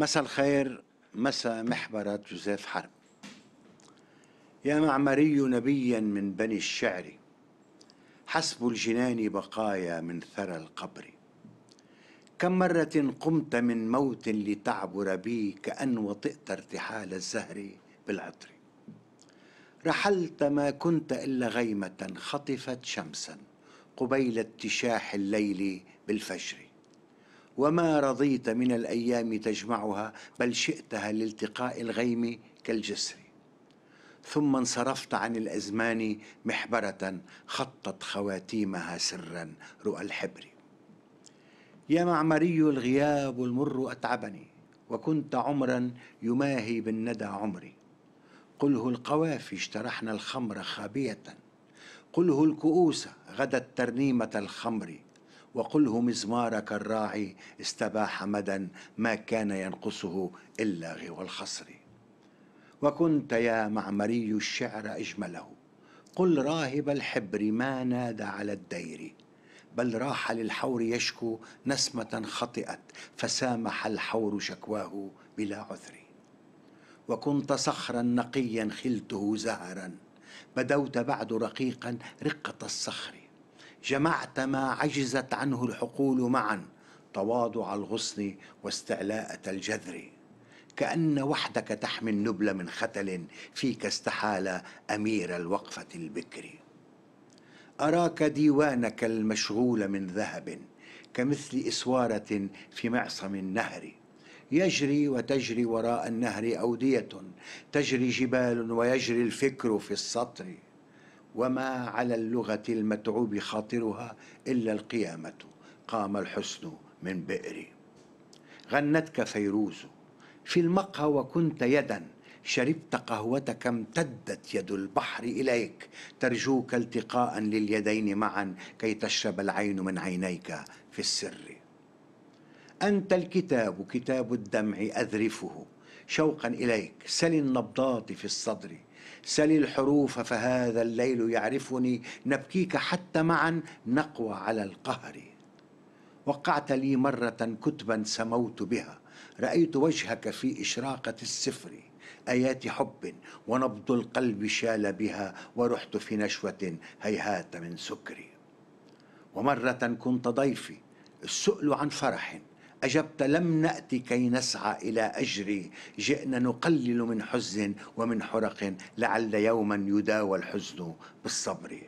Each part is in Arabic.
مساء الخير مساء محبرة جوزيف حرب يا معمري نبيا من بني الشعر حسب الجنان بقايا من ثرى القبر كم مرة قمت من موت لتعبر بي كأن وطئت ارتحال الزهر بالعطر رحلت ما كنت إلا غيمة خطفت شمسا قبيل اتشاح الليل بالفجر وما رضيت من الأيام تجمعها بل شئتها لالتقاء الغيم كالجسر ثم انصرفت عن الأزمان محبرة خطت خواتيمها سرا رؤى الحبر يا معمري الغياب المر أتعبني وكنت عمرا يماهي بالندى عمري قله القوافي اجترحنا الخمر خابية قله الكؤوس غدت ترنيمة الخمر وقله مزمارك الراعي استباح مدى ما كان ينقصه إلا غوى الخصر وكنت يا معمري الشعر أجمله قل راهب الحبر ما نادى على الدير بل راح للحور يشكو نسمة خطئت فسامح الحور شكواه بلا عذر وكنت صخرا نقيا خلته زهرا بدوت بعد رقيقا رقة الصخر جمعت ما عجزت عنه الحقول معا تواضع الغصن واستعلاءة الجذر كأن وحدك تحمي النبل من ختل فيك استحال أمير الوقفة البكر أراك ديوانك المشغول من ذهب كمثل إسوارة في معصم النهر يجري وتجري وراء النهر أودية تجري جبال ويجري الفكر في السطر وما على اللغة المتعوب خاطرها إلا القيامة قام الحسن من بئري غنتك فيروز في المقهى وكنت يدا شربت قهوتك امتدت يد البحر إليك ترجوك التقاء لليدين معا كي تشرب العين من عينيك في السر أنت الكتاب كتاب الدمع أذرفه شوقا إليك سل النبضات في الصدر سل الحروف فهذا الليل يعرفني نبكيك حتى معا نقوى على القهر وقعت لي مرة كتبا سموت بها رأيت وجهك في إشراقة السفر آيات حب ونبض القلب شال بها ورحت في نشوة هيهات من سكري ومرة كنت ضيفي السؤل عن فرح أجبت لم نأتي كي نسعى إلى أجري جئنا نقلل من حزن ومن حرق لعل يوما يداوى الحزن بالصبر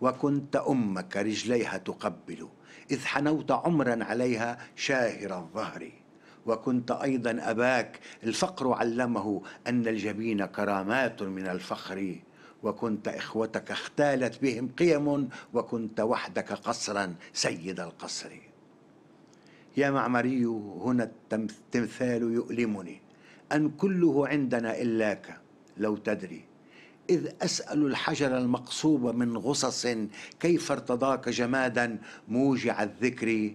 وكنت أمك رجليها تقبل إذ حنوت عمرا عليها شاهر الظهر وكنت أيضا أباك الفقر علمه أن الجبين كرامات من الفخر وكنت إخوتك اختالت بهم قيم وكنت وحدك قصرا سيد القصر يا معمري هنا التمثال يؤلمني أن كله عندنا إلاك لو تدري إذ أسأل الحجر المقصوب من غصص كيف ارتضاك جمادا موجع الذكر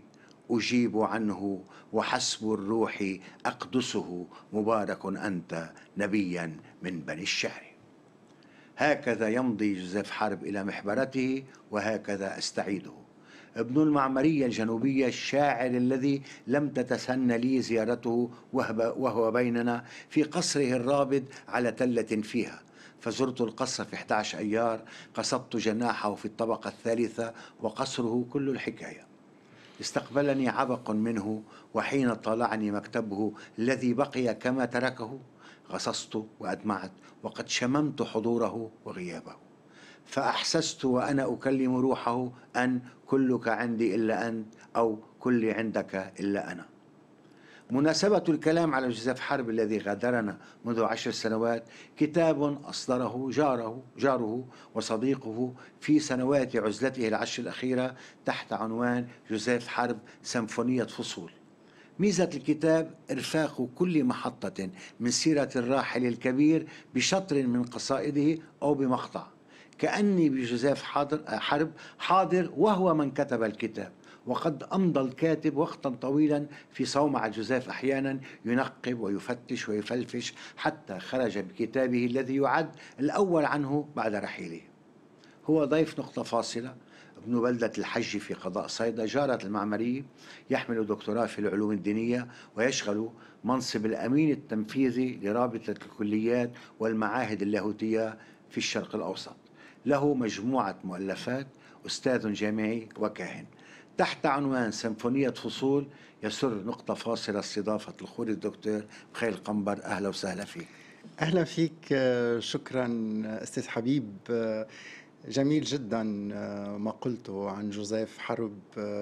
أجيب عنه وحسب الروح أقدسه مبارك أنت نبيا من بني الشعر هكذا يمضي جوزيف حرب إلى محبرته وهكذا أستعيده ابن المعمرية الجنوبية الشاعر الذي لم تتسنى لي زيارته وهو بيننا في قصره الرابد على تلة فيها فزرت القصر في 11 أيار قصدت جناحه في الطبقة الثالثة وقصره كل الحكاية استقبلني عبق منه وحين طالعني مكتبه الذي بقي كما تركه غصصت وأدمعت وقد شممت حضوره وغيابه فأحسست وأنا أكلم روحه أن كلك عندي إلا أنت أو كلي عندك إلا أنا مناسبة الكلام على جوزيف حرب الذي غادرنا منذ عشر سنوات كتاب أصدره جاره جاره وصديقه في سنوات عزلته العشر الأخيرة تحت عنوان جوزيف حرب سمفونية فصول ميزة الكتاب إرفاق كل محطة من سيرة الراحل الكبير بشطر من قصائده أو بمقطع كأني بجزاف حاضر حرب حاضر وهو من كتب الكتاب وقد أمضى الكاتب وقتا طويلا في صومعة جوزيف أحيانا ينقب ويفتش ويفلفش حتى خرج بكتابه الذي يعد الأول عنه بعد رحيله هو ضيف نقطة فاصلة ابن بلدة الحج في قضاء صيدا جارة المعمرية يحمل دكتوراه في العلوم الدينية ويشغل منصب الأمين التنفيذي لرابطة الكليات والمعاهد اللاهوتية في الشرق الأوسط له مجموعة مؤلفات أستاذ جامعي وكاهن تحت عنوان سيمفونية فصول يسر نقطة فاصلة استضافة الخوري الدكتور مخيل قنبر أهلا وسهلا فيك أهلا فيك شكرا أستاذ حبيب جميل جدا ما قلته عن جوزيف حرب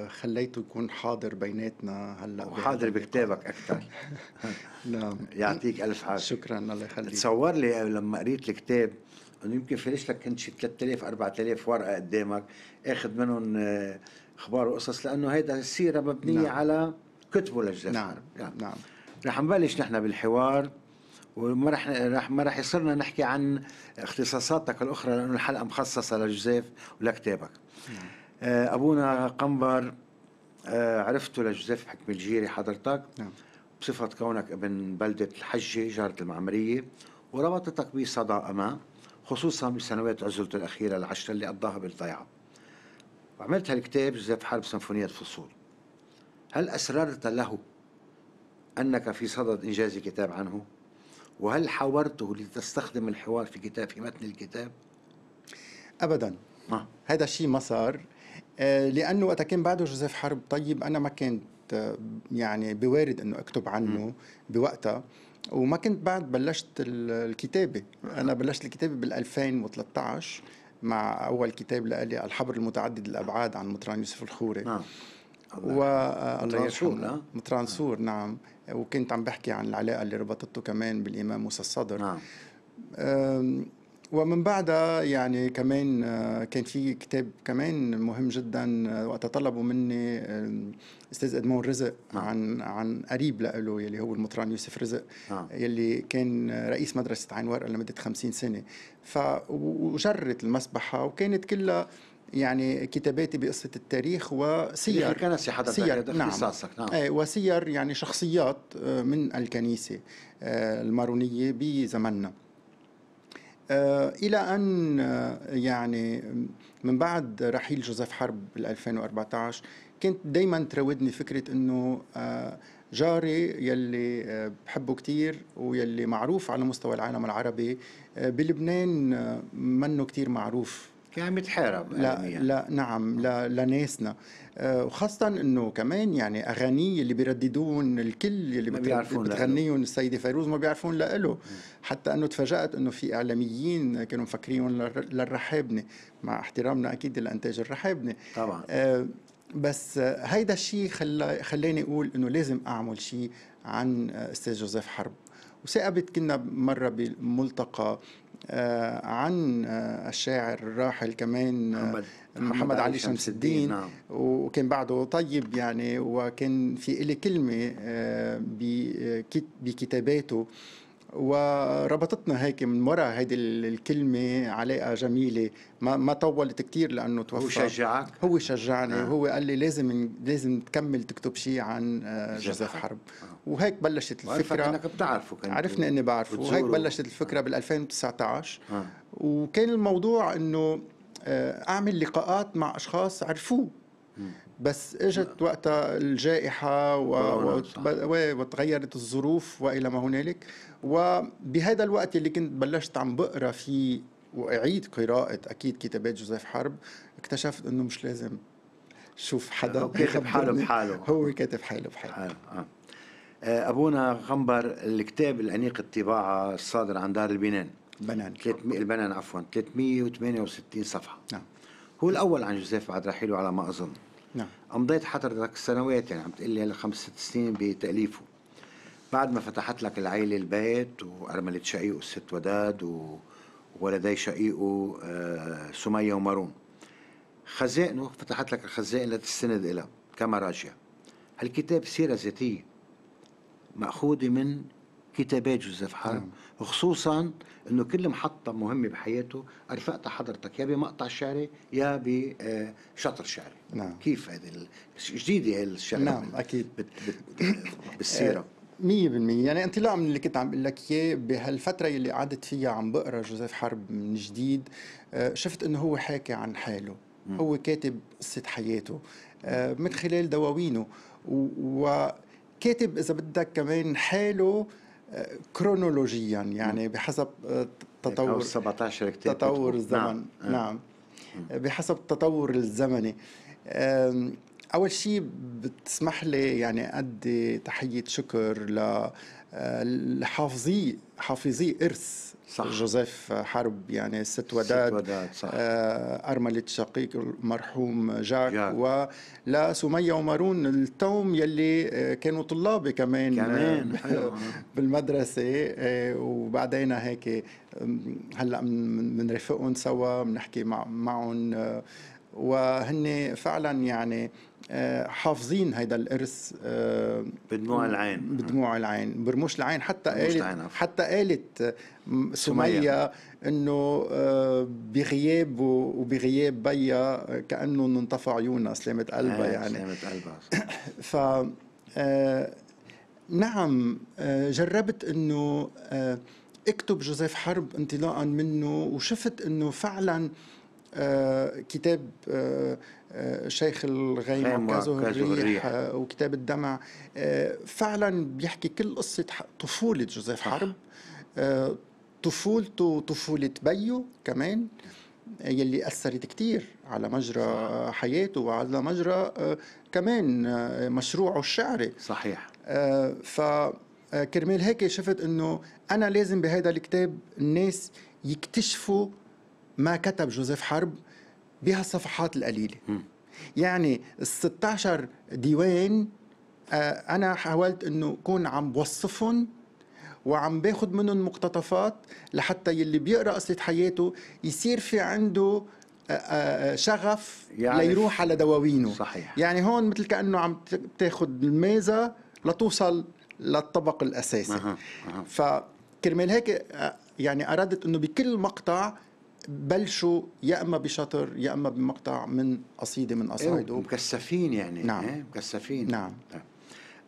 خليته يكون حاضر بيناتنا هلا وحاضر بكتابك اكثر نعم يعطيك الف عافيه شكرا الله يخليك تصور لي لما قريت الكتاب انه يمكن فارش لك كنت شي 3000 4000 ورقه قدامك اخذ منهم آه، اخبار وقصص لانه هيدا السيره مبنيه نعم. على كتبه للجزائر نعم نعم, نعم. رح نبلش نحن بالحوار وما رح رح ما رح يصيرنا نحكي عن اختصاصاتك الاخرى لانه الحلقه مخصصه لجوزيف ولكتابك نعم. آه، ابونا قنبر آه، عرفته لجوزيف حكم الجيري حضرتك نعم بصفه كونك ابن بلده الحجه جاره المعمريه وربطتك بصداقه ما ما خصوصا بسنوات عزلته الأخيرة العشرة اللي قضاها بالضيعة وعملت هالكتاب جوزيف حرب سمفونية فصول هل أسررت له أنك في صدد إنجاز كتاب عنه؟ وهل حاورته لتستخدم الحوار في كتاب في متن الكتاب؟ أبدا ما. هذا الشيء ما صار آه، لأنه وقت كان بعده جوزيف حرب طيب أنا ما كنت آه، يعني بوارد أنه أكتب عنه بوقتها وما كنت بعد بلشت الكتابه انا بلشت الكتابه بال 2013 مع اول كتاب لألي الحبر المتعدد الابعاد عن مطران يوسف الخوري نعم و الله يرحمه مترانسور نعم. نعم وكنت عم بحكي عن العلاقه اللي ربطته كمان بالامام موسى الصدر نعم ومن بعدها يعني كمان آه، كان في كتاب كمان مهم جدا آه، وقت طلبوا مني استاذ ادمون رزق آه. عن عن قريب له يلي هو المطران يوسف رزق آه. يلي كان آه، رئيس مدرسه عين ورقه لمده 50 سنه ف وجرت المسبحه وكانت كلها يعني كتاباتي بقصة التاريخ وسير الكنسة حدا سير نعم, نعم. آه وسير يعني شخصيات من الكنيسة المارونية بزمننا آه، إلى أن آه، يعني من بعد رحيل جوزيف حرب بال 2014 كنت دايما تراودني فكرة أنه آه، جاري يلي بحبه كتير ويلي معروف على مستوى العالم العربي بلبنان منه كتير معروف كان متحارب لا, لا نعم لا لناسنا آه، وخاصة انه كمان يعني اغاني اللي بيرددون الكل اللي بتغنيهم بتغنيهم السيدة فيروز ما بيعرفون لإله حتى انه تفاجأت انه في اعلاميين كانوا مفكرين للرحابنة مع احترامنا اكيد لانتاج الرحابنة طبعا آه بس هيدا الشيء خلا خلاني اقول انه لازم اعمل شيء عن استاذ جوزيف حرب وثاقبت كنا مره بملتقى آه، عن آه، الشاعر الراحل كمان آه، محمد, محمد علي شمس الدين نعم. وكان بعده طيب يعني وكان في إلي كلمة بكتاباته وربطتنا هيك من وراء هيدي الكلمة علاقة جميلة ما, ما طولت كتير لأنه توفى هو شجعك؟ هو شجعني آه. وهو قال لي لازم لازم تكمل تكتب شيء عن آه، جوزيف حرب آه. وهيك بلشت الفكرة انك بتعرفه كنت عرفني اني بعرفه وهيك بلشت الفكرة بال 2019 آه. وكان الموضوع انه آه، اعمل لقاءات مع اشخاص عرفوه بس اجت نعم. وقتها الجائحه و... و... وتغيرت الظروف والى ما هنالك وبهذا الوقت اللي كنت بلشت عم بقرا فيه واعيد قراءه اكيد كتابات جوزيف حرب اكتشفت انه مش لازم شوف حدا هو كاتب حاله بحاله هو كاتب حاله بحاله آه. آه. ابونا غنبر الكتاب الانيق الطباعه الصادر عن دار البنان بنان 300 البنان عفوا 368 صفحه نعم آه. هو الاول عن جوزيف بعد رحيله على ما اظن نعم امضيت حضرتك سنوات يعني عم تقول لي هلا خمس ست سنين بتاليفه بعد ما فتحت لك العيلة البيت وأرملة شقيقه الست وداد وولدي شقيقه آه، سمية ومارون خزائنه فتحت لك الخزائن لتستند إلى كما راجع هالكتاب سيرة ذاتية مأخوذة من كتابات جوزيف حرب نعم. خصوصا انه كل محطه مهمه بحياته رفقتها حضرتك يا بمقطع شعري يا بشطر آه، شعري نعم كيف هذه جديده هي الشغله نعم اكيد بت بت بالسيره 100% آه، يعني انطلاقا من اللي كنت عم بقول لك اياه بهالفتره اللي قعدت فيها عم بقرا جوزيف حرب من جديد آه، شفت انه هو حاكي عن حاله هو كاتب قصه حياته من خلال دواوينه وكاتب اذا بدك كمان حاله كرونولوجيا يعني بحسب آه، يعني تطور 17 كتاب تطور الزمن نعم, نعم. بحسب التطور الزمني اول شيء بتسمح لي يعني ادي تحيه شكر ل آه، حافظي حافظي ارث صح. جوزيف حرب يعني ست وداد, ست وداد صح. آه، ارملة شقيق المرحوم جاك, جاك. سميه ومارون التوم يلي آه، كانوا طلابي كمان, كمان. بالمدرسة وبعدين هيك هلا بنرافقهم سوا بنحكي معهم وهن فعلا يعني آه، حافظين هيدا الارث آه، بدموع العين بدموع العين برموش العين حتى قالت حتى قالت آه، سميه انه بغياب وبغياب بيا كانه انطفى عيونها سلامه قلبها يعني سلامه قلبها ف نعم جربت انه اكتب جوزيف حرب انطلاقا منه وشفت انه فعلا كتاب آه، شيخ الغيم وكازه الريح آه، وكتاب الدمع آه، فعلا بيحكي كل قصة طفولة جوزيف حرب طفولته وطفولة بيه كمان يلي أثرت كتير على مجرى حياته وعلى مجرى كمان مشروعه الشعري صحيح فكرمال هيك شفت انه انا لازم بهذا الكتاب الناس يكتشفوا ما كتب جوزيف حرب بها الصفحات القليله يعني ال 16 ديوان آه، انا حاولت انه كون عم بوصفهم وعم باخد منهم مقتطفات لحتى يلي بيقرا قصه حياته يصير في عنده آه، آه، شغف يعني ليروح على دواوينه صحيح يعني هون مثل كانه عم تاخد الميزه لتوصل للطبق الاساسي أه. أه. فكرمال هيك يعني اردت انه بكل مقطع بلشوا يا اما بشطر يا اما بمقطع من قصيده من إيه، قصايده مكثفين يعني نعم إيه؟ مكثفين نعم طيب.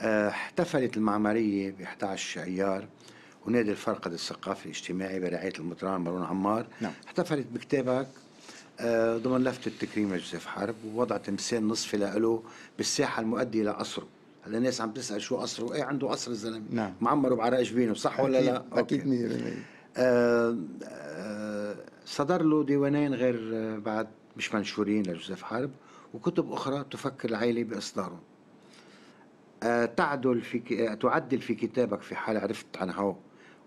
آه احتفلت المعماريه ب 11 ايار ونادي الفرقد الثقافي الاجتماعي برعايه المطران مارون عمار نعم. احتفلت بكتابك آه، ضمن لفتة تكريم لجوزيف حرب ووضع تمثال نصفي له بالساحة المؤدية لقصره هلا الناس عم تسأل شو قصره ايه عنده قصر الزلمة نعم. معمره بعرق جبينه صح ولا لا أكيد 100% صدر له ديوانين غير آه، بعد مش منشورين لجوزيف حرب وكتب أخرى تفكر العائلة بإصدارهم آه، تعدل في آه، تعدل في كتابك في حال عرفت عن هو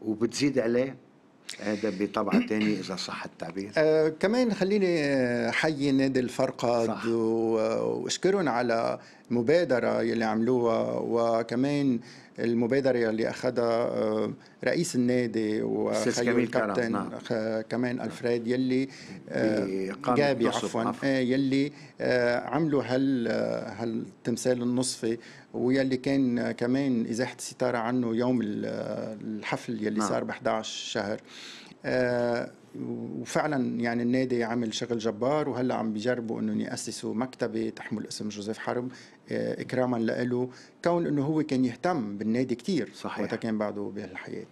وبتزيد عليه هذا بطبعة ثانية إذا صح التعبير آه كمان خليني حيي نادي الفرقد واشكرهم على المبادرة يلي عملوها وكمان المبادره اللي اخذها آه، رئيس النادي وخيو الكابتن نعم. كمان الفريد يلي آه، جابي عفوا آه، يلي عملوا هال هالتمثال النصفي ويلي كان كمان ازاحه الستاره عنه يوم الحفل يلي نعم. صار ب 11 شهر وفعلا يعني النادي عمل شغل جبار وهلا عم بيجربوا انهم ياسسوا مكتبه تحمل اسم جوزيف حرب آه، اكراما له كون انه هو كان يهتم بالنادي كثير صحيح وقتها كان بعده بهالحياه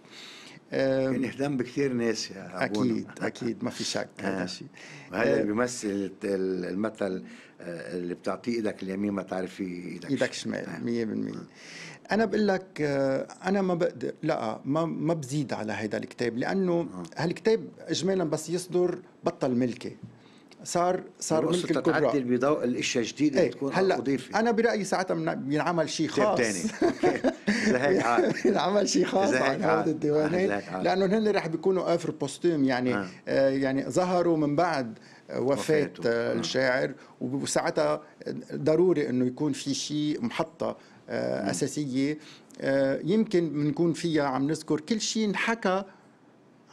كان يهتم بكثير ناس يا اكيد أبونا. اكيد ما في شك هذا آه. الشيء هذا آه، بيمثل المثل اللي بتعطيه ايدك اليمين ما تعرف ايدك ايدك الشمال 100% انا بقول لك انا ما بقدر لا ما ما بزيد على هذا الكتاب لانه هالكتاب اجمالا بس يصدر بطل ملكي صار صار ملك الكبرى تعدل بضوء الاشياء الجديده ايه تكون هلا انا برايي ساعتها بينعمل شيء خاص اذا هيك شيء خاص عن هذا الديوانات إيه، لانه هن رح بيكونوا افر بوستيم يعني آه. آه يعني ظهروا من بعد آه، وفاة آه، نعم. الشاعر وساعتها ضروري انه يكون في شيء محطة آه، نعم. أساسية يمكن بنكون فيها عم نذكر كل شيء انحكى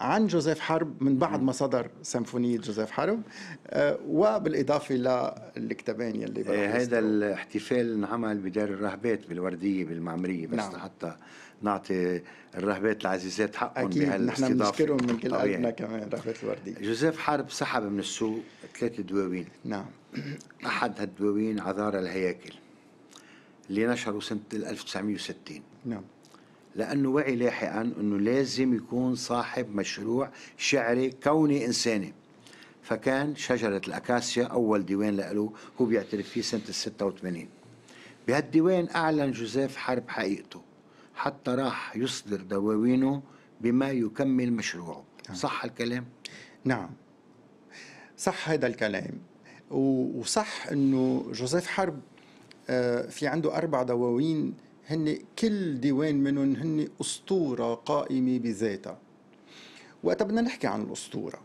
عن جوزيف حرب من بعد ما صدر سيمفونية جوزيف حرب آه، وبالإضافة للكتابين يلي إيه هذا الاحتفال انعمل بدار الرهبات بالوردية بالمعمرية بس نعم. حتى نعطي الرهبات العزيزات حقهم أكيد نحن بنشكرهم من كل قلبنا كمان رهبات الوردية جوزيف حرب سحب من السوق ثلاث دواوين نعم أحد هالدواوين عذار الهياكل اللي نشروا سنة 1960 نعم لأنه وعي لاحقا أنه لازم يكون صاحب مشروع شعري كوني إنساني فكان شجرة الأكاسيا أول ديوان له هو بيعترف فيه سنة ال 86 بهالديوان أعلن جوزيف حرب حقيقته حتى راح يصدر دواوينه بما يكمل مشروعه نعم. صح الكلام؟ نعم صح هذا الكلام وصح انه جوزيف حرب آه، في عنده اربع دواوين هن كل ديوان منهم هن أسطورة قائمة بذاتها وقتها بدنا نحكي عن الأسطورة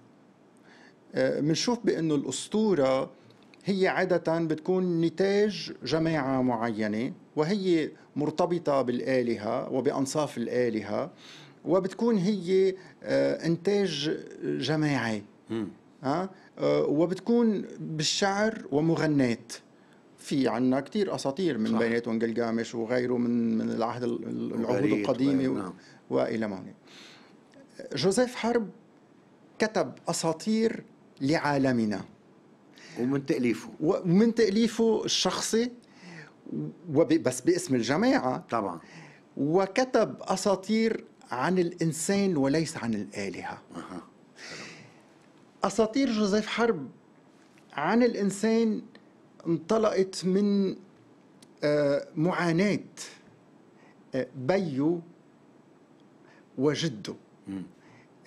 بنشوف آه، بأنه الأسطورة هي عادة بتكون نتاج جماعة معينة وهي مرتبطة بالآلهة وبأنصاف الآلهة وبتكون هي آه، إنتاج جماعي ها آه، وبتكون بالشعر ومغنات في عنا كثير اساطير من بيناتهم جلجامش وغيره من من العهد العهود القديمه نعم. والى ما جوزيف حرب كتب اساطير لعالمنا ومن تاليفه ومن تاليفه الشخصي وب... بس باسم الجماعه طبعا وكتب اساطير عن الانسان وليس عن الالهه أه. اساطير جوزيف حرب عن الانسان انطلقت من آه، معاناة آه، بيو وجده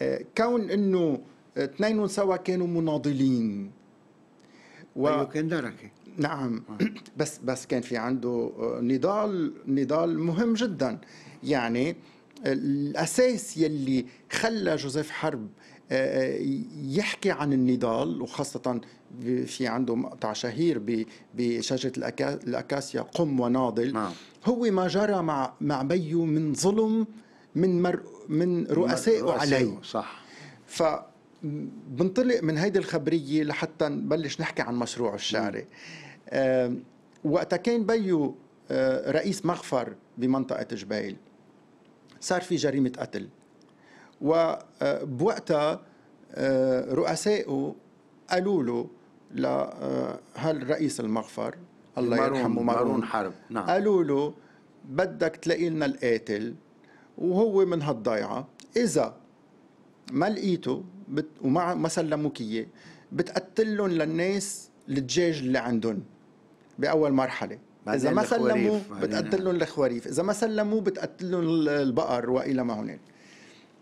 آه، كون انه اثنين سوا كانوا مناضلين و... بيو كان دركي نعم بس بس كان في عنده نضال نضال مهم جدا يعني الأساس يلي خلى جوزيف حرب آه، آه، يحكي عن النضال وخاصة في عنده مقطع شهير بشجرة الأكاسيا قم وناضل نعم. هو ما جرى مع مع بيو من ظلم من مر من رؤسائه عليه صح ف بنطلق من هيدي الخبرية لحتى نبلش نحكي عن مشروعه الشعري أه وقتها كان بيو آه، رئيس مغفر بمنطقة جبيل صار في جريمه قتل وبوقتها آه، آه، رؤسائه قالوا له لهالرئيس آه، المغفر الله مارون يرحمه مارون حرب نعم قالوا له بدك تلاقي لنا القاتل وهو من هالضيعه اذا ما لقيته بت... وما ما سلموك اياه بتقتلهم للناس الدجاج اللي عندهم باول مرحله اذا ما سلموا بتقتل لهم الخواريف اذا ما سلموا بتقتل لهم البقر والى ما هنالك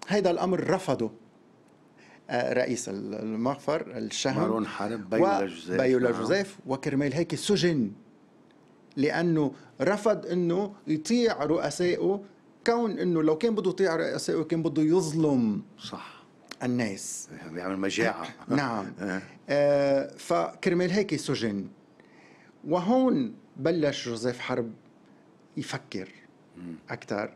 هذا الامر رفضه آه، رئيس المغفر الشهم مارون حرب بيولا جوزيف بيولا نعم. جوزيف وكرمال هيك سجن لانه رفض انه يطيع رؤسائه كون انه لو كان بده يطيع رؤسائه كان بده يظلم صح الناس بيعمل يعني مجاعه نعم آه. آه فكرمال هيك سجن وهون بلش جوزيف حرب يفكر اكثر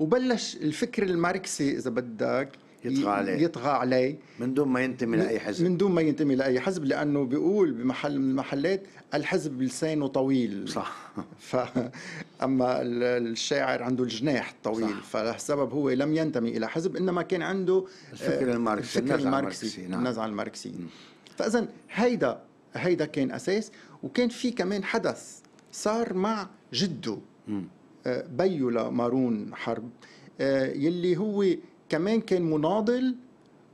وبلش الفكر الماركسي اذا بدك يطغى عليه يطغى عليه من دون ما ينتمي لاي حزب من دون ما ينتمي لاي حزب لانه بيقول بمحل من المحلات الحزب لسانه طويل صح ف اما الشاعر عنده الجناح الطويل فالسبب هو لم ينتمي الى حزب انما كان عنده آه، الفكر الماركسي الفكر النزعه الماركسي نعم. النزعه الماركسيه فاذا هيدا هيدا كان اساس وكان في كمان حدث صار مع جده آه، بيو لمارون حرب آه، يلي هو كمان كان مناضل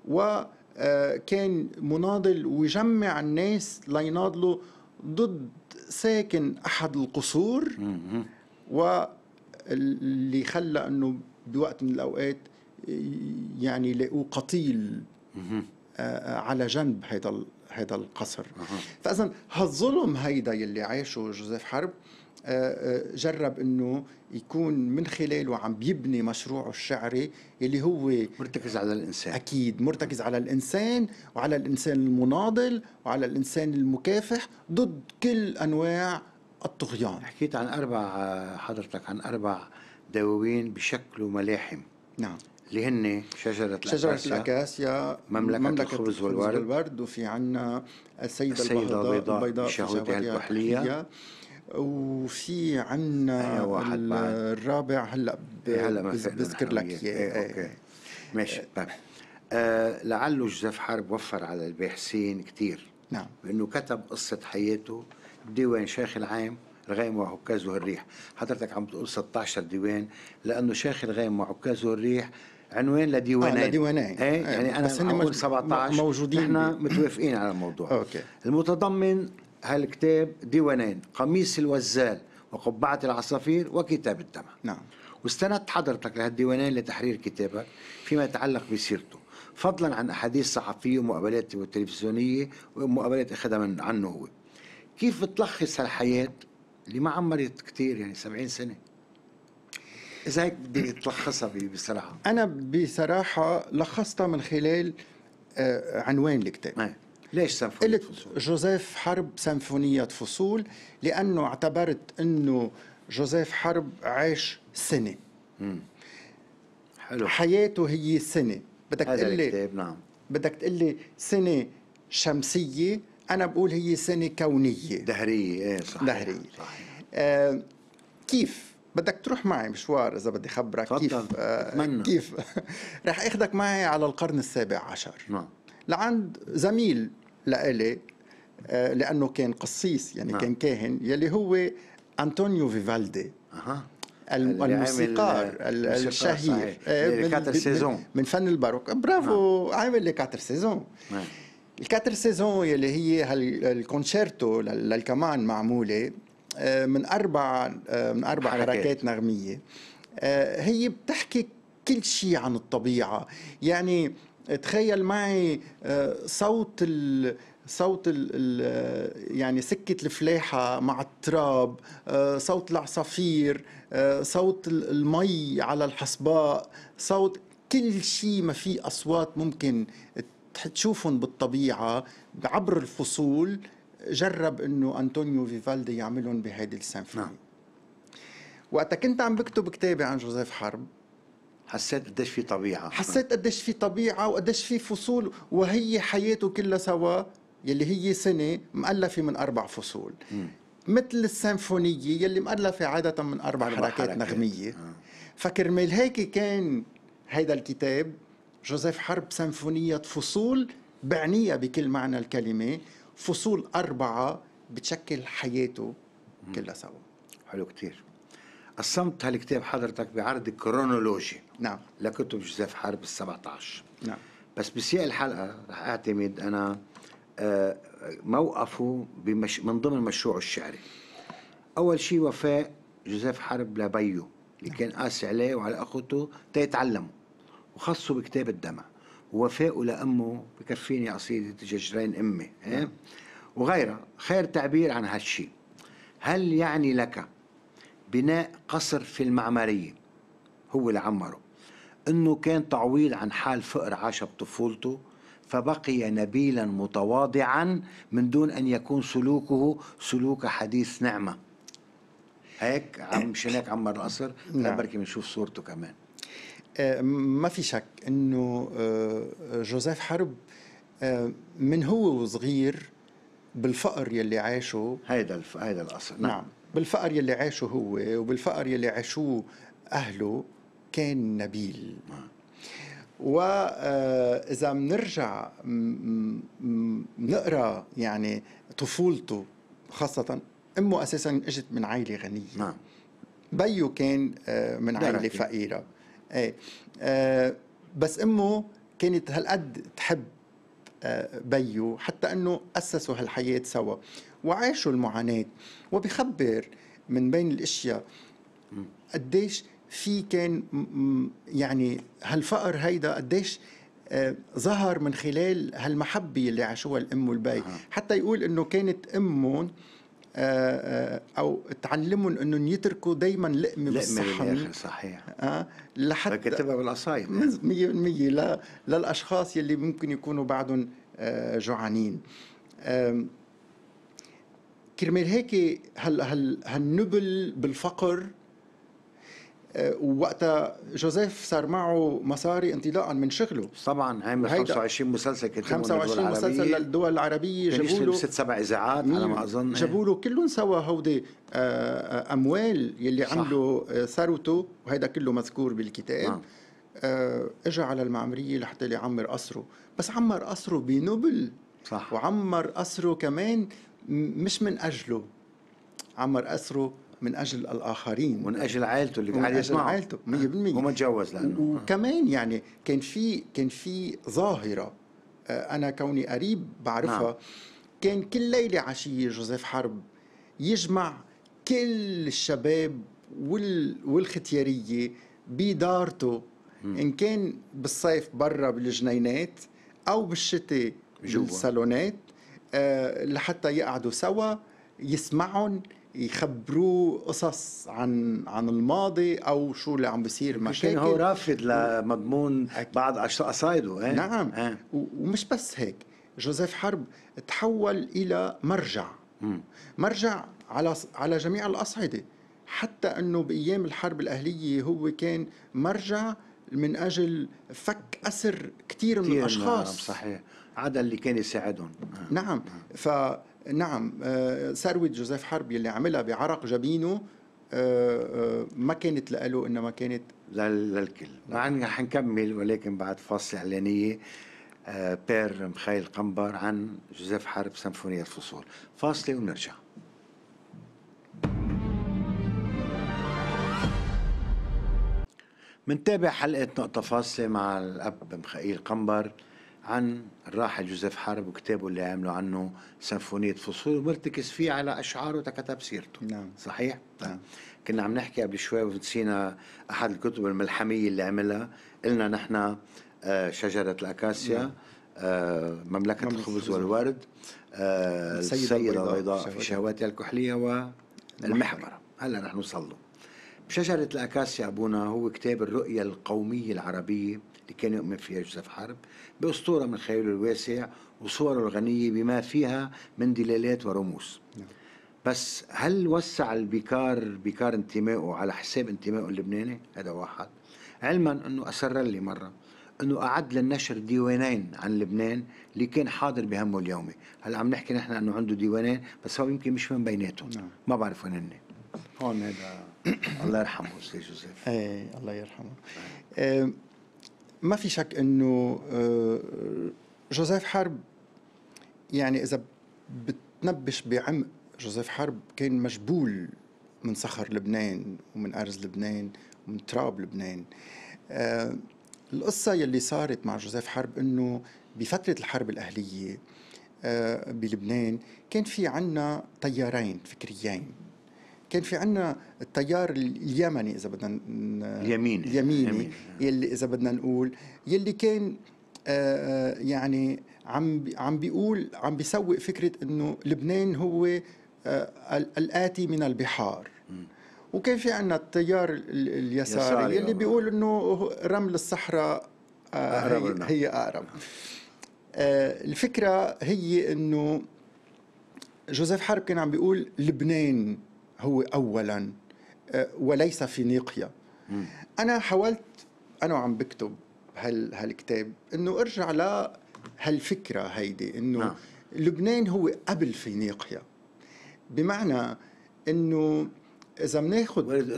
وكان آه، مناضل ويجمع الناس ليناضلوا ضد ساكن احد القصور واللي خلى انه بوقت من الاوقات يعني لاقوه قتيل على جنب هذا هذا القصر فاذا هالظلم هيدا يلي عاشه جوزيف حرب آه، آه، جرب انه يكون من خلاله عم بيبني مشروعه الشعري اللي هو مرتكز على الانسان اكيد مرتكز على الانسان وعلى الانسان المناضل وعلى الانسان المكافح ضد كل انواع الطغيان حكيت عن اربع حضرتك عن اربع دواوين بشكل ملاحم نعم اللي هن شجرة شجرة الأكاسيا, الأكاسيا مملكة, مملكة الخبز والورد, والورد وفي عنا السيدة, السيدة البيضاء, البيضاء شهودها الكحلية وفي عنا واحد الرابع هلا إيه، هلا بذكر لك اياه إيه، ماشي إيه. طيب آه لعله جوزيف حرب وفر على الباحثين كثير نعم بانه كتب قصه حياته ديوان شيخ العام الغيم وعكازه الريح حضرتك عم تقول 16 ديوان لانه شيخ الغيم وعكازه الريح عنوان لديوانين آه لديوانين ايه آه، يعني انا بس اقول 17 موجودين احنا متوافقين على الموضوع اوكي المتضمن هالكتاب ديوانين قميص الوزال وقبعة العصافير وكتاب الدمع نعم واستندت حضرتك لهالديوانين لتحرير كتابك فيما يتعلق بسيرته فضلا عن احاديث صحفيه ومقابلات تلفزيونيه ومقابلات اخذها من عنه هو كيف بتلخص هالحياه اللي ما عمرت كثير يعني 70 سنه إذا هيك بدك تلخصها بصراحه انا بصراحه لخصتها من خلال آه، عنوان الكتاب ليش قلت فصول؟ جوزيف حرب سمفونية فصول لأنه اعتبرت أنه جوزيف حرب عاش سنة مم. حلو حياته هي سنة بدك تقول لي نعم بدك لي سنة شمسية أنا بقول هي سنة كونية دهرية إيه صحيح دهرية صحيح. آه كيف بدك تروح معي مشوار اذا بدي خبرك كيف آه، أتمنى. كيف رح اخذك معي على القرن السابع عشر نعم لعند زميل لإلي آه، لانه كان قصيص يعني نعم. كان كاهن يلي هو انطونيو فيفالدي اها آه، الموسيقار الشهير من, سيزون من فن الباروك برافو نعم. عامل لي كاتر سيزون نعم. الكاتر سيزون يلي هي هالكونشيرتو للكمان معموله آه، من اربع آه، من اربع حركات, حركات نغميه آه، هي بتحكي كل شيء عن الطبيعه يعني تخيل معي صوت ال صوت الـ ال يعني سكة الفلاحة مع التراب صوت العصافير صوت المي على الحصباء صوت كل شيء ما في أصوات ممكن تشوفهم بالطبيعة عبر الفصول جرب انه انطونيو فيفالدي يعملهم بهيدي السيمفوني نعم. وقتها كنت عم بكتب كتابي عن جوزيف حرب حسيت قديش في طبيعه حسيت قديش في طبيعه وقديش في فصول وهي حياته كلها سوا يلي هي سنه مؤلفه من اربع فصول م. مثل السيمفونيه يلي مؤلفه عاده من اربع, حركات, حركات نغميه آه. فكرمال هيك كان هيدا الكتاب جوزيف حرب سيمفونيه فصول بعنيها بكل معنى الكلمه فصول أربعة بتشكل حياته كلها سوا حلو كتير قسمت هالكتاب حضرتك بعرض كرونولوجي نعم لكتب جوزيف حرب ال 17 نعم بس بسياق الحلقة رح أعتمد أنا آه، موقفه بمش من ضمن مشروعه الشعري أول شيء وفاء جوزيف حرب لبيه اللي كان قاسي عليه وعلى أخته تيتعلموا وخصه بكتاب الدمع وفاء لأمه بكفيني قصيدة ججرين أمي إيه؟ نعم. وغيرها خير تعبير عن هالشيء هل يعني لك بناء قصر في المعمارية هو اللي عمره أنه كان تعويض عن حال فقر عاش بطفولته فبقي نبيلا متواضعا من دون أن يكون سلوكه سلوك حديث نعمة هيك عم هيك عمر القصر نعم. بركي بنشوف صورته كمان آه، ما في شك انه آه، جوزيف حرب آه، من هو وصغير بالفقر يلي عاشه هيدا الف... هيدا الاصل نعم. نعم بالفقر يلي عاشه هو وبالفقر يلي عاشوه اهله كان نبيل نعم. واذا بنرجع بنقرا يعني طفولته خاصه امه اساسا اجت من عائله غنيه نعم بيو كان من عائله فقيره ايه آه بس امه كانت هالقد تحب آه بيو حتى انه اسسوا هالحياه سوا وعاشوا المعاناه وبخبر من بين الاشياء قديش في كان يعني هالفقر هيدا قديش آه، ظهر من خلال هالمحبه اللي عاشوها الام والبي حتى يقول انه كانت امهم آه، آه، او تعلمهم انهم يتركوا دائما لقمه لقمه بالصحن صحيح اه لحتى كتبها بالقصايد 100% لا للاشخاص يلي ممكن يكونوا بعدهم آه، جوعانين كرمال هيك هال هال هالنبل بالفقر آه، ووقتها جوزيف صار معه مصاري انطلاقا من شغله طبعا عامل 25 مسلسل كتير 25 مسلسل للدول العربيه يعني جابوا له ست سبع اذاعات على ما اظن جابوا له كلهم سوا هودي آه، آه، اموال يلي صح. عملوا ثروته وهيدا كله مذكور بالكتاب نعم. اجى على المعمريه لحتى يعمر قصره بس عمر قصره بنبل صح وعمر قصره كمان مش من اجله عمر قصره من اجل الاخرين ومن اجل عائلته اللي قاعد يسمع من عائلته 100% وما تجوز لانه وكمان آه. يعني كان في كان في ظاهره آه، انا كوني قريب بعرفها نعم. كان كل ليله عشيه جوزيف حرب يجمع كل الشباب وال والختياريه بدارته ان كان بالصيف برا بالجنينات او بالشتاء بالصالونات أه لحتى يقعدوا سوا يسمعهم يخبروه قصص عن عن الماضي او شو اللي عم بيصير مشاكل هو رافض لمضمون بعض قصايده ايه؟ نعم اه؟ ومش بس هيك جوزيف حرب تحول الى مرجع مم. مرجع على على جميع الاصعده حتى انه بايام الحرب الاهليه هو كان مرجع من اجل فك اسر كثير من الاشخاص صحيح عدا اللي كان يساعدهم آه. نعم, نعم. ف نعم ثروه آه، جوزيف حرب يلي عملها بعرق جبينه آه، آه، ما كانت لإله انما كانت للكل رح حنكمل ولكن بعد فاصله اعلانيه بير مخيل قنبر عن جوزيف حرب سمفونية الفصول فاصلة ونرجع منتابع حلقة نقطة فاصلة مع الأب مخيل قنبر عن الراحل جوزيف حرب وكتابه اللي عملوا عنه سيمفونية فصول ومرتكز فيه على أشعاره كتب سيرته نعم. صحيح؟ طيب. نعم. كنا عم نحكي قبل شوي ونسينا أحد الكتب الملحمية اللي عملها قلنا نحن آه، شجرة الأكاسيا نعم. آه، مملكة مملكة الخبز والورد آه، السيدة البيضاء في شهواتها الكحلية والمحبرة هلا رح نوصل له بشجرة الأكاسيا أبونا هو كتاب الرؤية القومية العربية اللي كان يؤمن فيها جوزيف حرب بأسطورة من خياله الواسع وصوره الغنية بما فيها من دلالات ورموز نعم. بس هل وسع البكار بكار انتمائه على حساب انتمائه اللبناني هذا واحد علما انه اسر لي مره انه اعد للنشر ديوانين عن لبنان اللي كان حاضر بهمه اليومي هلا عم نحكي نحن انه عنده ديوانين بس هو يمكن مش من بيناتهم نعم. ما بعرف وين هن هون هذا الله يرحمه استاذ جوزيف ايه الله يرحمه نعم. آه، ما في شك انه آه، جوزيف حرب يعني اذا بتنبش بعمق جوزيف حرب كان مجبول من صخر لبنان ومن ارز لبنان ومن تراب لبنان آه، القصة يلي صارت مع جوزيف حرب انه بفترة الحرب الاهلية آه، بلبنان كان في عنا تيارين فكريين كان في عندنا التيار اليمني اذا بدنا اليميني اليميني يلي اذا بدنا نقول يلي كان آه، آه، يعني عم عم بيقول عم بيسوق فكره انه لبنان هو آه، الاتي من البحار وكان في عندنا التيار اليساري يلي بيقول انه رمل الصحراء هي, هي اقرب الفكره هي انه جوزيف حرب كان عم بيقول لبنان هو أولا آه، وليس فينيقيا أنا حاولت أنا وعم بكتب هال هالكتاب إنه أرجع لهالفكرة هيدي إنه نعم. لبنان هو قبل فينيقيا بمعنى إنه اذا بناخذ اذا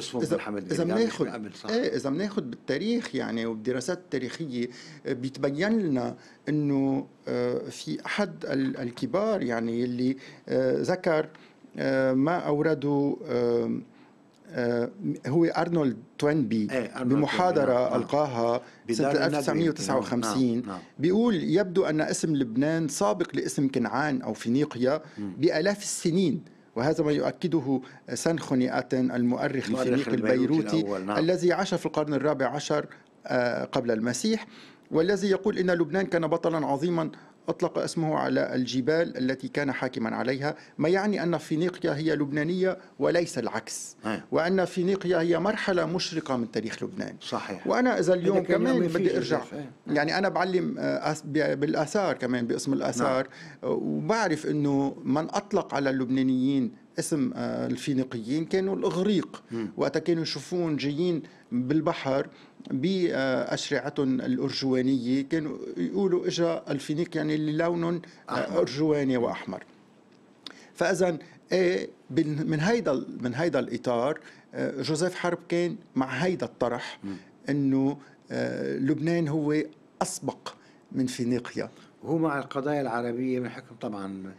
اذا بناخذ ايه اذا بناخذ بالتاريخ يعني وبالدراسات التاريخيه آه، بيتبين لنا انه آه، في احد الكبار يعني اللي ذكر آه، ما أورده آه، آه، هو ارنولد توينبي إيه، بمحاضره نعم، نعم. القاها سنه 1959 نعم، بيقول يبدو ان اسم لبنان سابق لاسم كنعان او فينيقيا بالاف السنين وهذا ما يؤكده سنخوني اتن المؤرخ الفينيقي البيروتي نعم. الذي عاش في القرن الرابع عشر قبل المسيح والذي يقول ان لبنان كان بطلا عظيما أطلق اسمه على الجبال التي كان حاكما عليها ما يعني أن فينيقيا هي لبنانية وليس العكس وأن فينيقيا هي مرحلة مشرقة من تاريخ لبنان صحيح وأنا إذا اليوم كمان بدي أرجع يعني أنا بعلم آه، بالآثار كمان باسم الآثار نعم. آه، وبعرف أنه من أطلق على اللبنانيين اسم آه، الفينيقيين كانوا الاغريق وقتها كانوا يشوفون جايين بالبحر باشرعتهم آه، الارجوانيه كانوا يقولوا اجا الفينيق يعني اللي لونهم آه، ارجواني واحمر فاذا من هيدا من هيدا الاطار جوزيف حرب كان مع هيدا الطرح انه لبنان هو اسبق من فينيقيا هو مع القضايا العربيه من حكم طبعا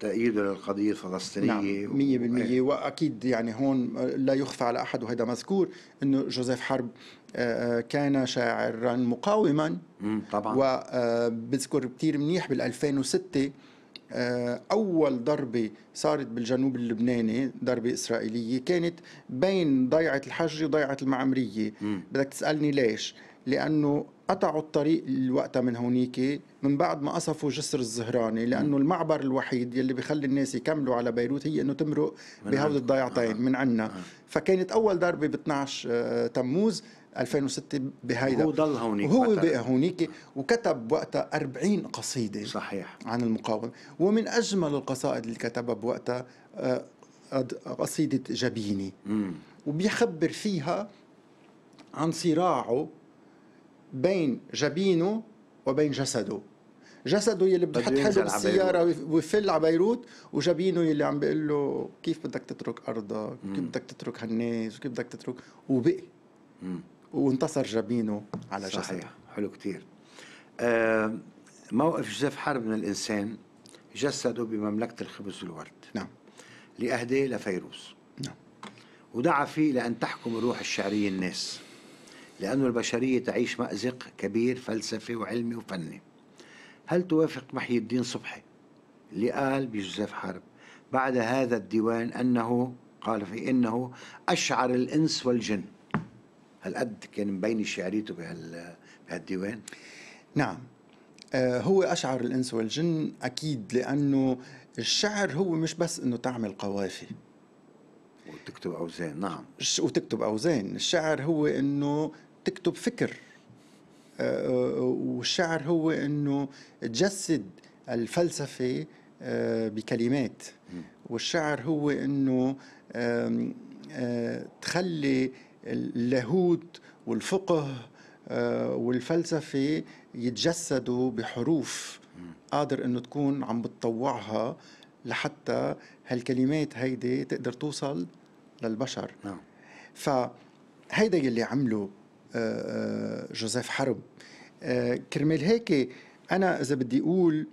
تأييده للقضية الفلسطينية نعم 100% و... إيه. وأكيد يعني هون لا يخفى على أحد وهذا مذكور أنه جوزيف حرب آه، آه، كان شاعرا مقاوما طبعا وبذكر آه، كثير منيح بال 2006 أول ضربة صارت بالجنوب اللبناني ضربة إسرائيلية كانت بين ضيعة الحجة وضيعة المعمرية بدك تسألني ليش لانه قطعوا الطريق الوقت من هونيك من بعد ما قصفوا جسر الزهراني لانه المعبر الوحيد يلي بخلي الناس يكملوا على بيروت هي انه تمرق بهود الضيعتين آه. من عنا آه. فكانت اول ضربه ب 12 آه، تموز 2006 بهيدا هو ضل هونيك وهو بقى هونيك وكتب وقتها 40 قصيده صحيح عن المقاومه ومن اجمل القصائد اللي كتبها بوقتها آه، قصيده جبيني مم. وبيخبر فيها عن صراعه بين جبينه وبين جسده جسده يلي بده يحط حاله بالسياره ويفل على بيروت وجبينه يلي عم بيقول له كيف بدك تترك ارضك كيف بدك تترك هالناس وكيف بدك تترك وبقي وانتصر جبينه على صحيح. جسده حلو كثير آه موقف جوزيف حرب من الانسان جسده بمملكه الخبز والورد نعم لاهدي لفيروز نعم ودعا فيه لان تحكم الروح الشعريه الناس لأن البشرية تعيش مأزق كبير فلسفي وعلمي وفني هل توافق محي الدين صبحي اللي قال بجوزيف حرب بعد هذا الديوان أنه قال في إنه أشعر الإنس والجن هالقد كان يعني مبين شعريته بهال بهالديوان نعم آه، هو أشعر الإنس والجن أكيد لأنه الشعر هو مش بس أنه تعمل قوافي وتكتب أوزان نعم وتكتب أوزان الشعر هو أنه تكتب فكر آه، آه، والشعر هو انه تجسد الفلسفه آه، بكلمات والشعر هو انه تخلي اللاهوت والفقه والفلسفه يتجسدوا بحروف قادر انه تكون عم بتطوعها لحتى هالكلمات هيدي تقدر توصل للبشر نعم فهيدا يلي عمله آه، آه، جوزيف حرب آه، كرمال هيك انا اذا بدي اقول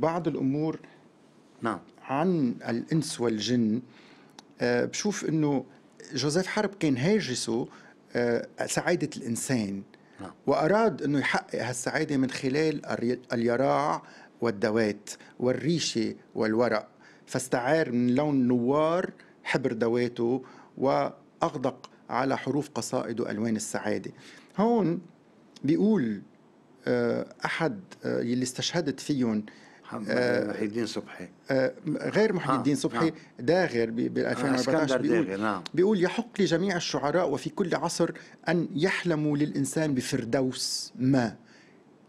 بعض الامور نعم عن الانس والجن بشوف انه جوزيف حرب كان هاجسه سعاده الانسان نعم. واراد انه يحقق هالسعاده من خلال اليراع والدوات والريشه والورق فاستعار من لون نوار حبر دواته و أغدق على حروف قصائده وألوان السعادة هون بيقول آه، أحد آه، اللي استشهدت فيهم آه، محي الدين صبحي غير محي الدين صبحي نعم. داغر بال 2014 بيقول نعم. بيقول يحق لجميع الشعراء وفي كل عصر ان يحلموا للانسان بفردوس ما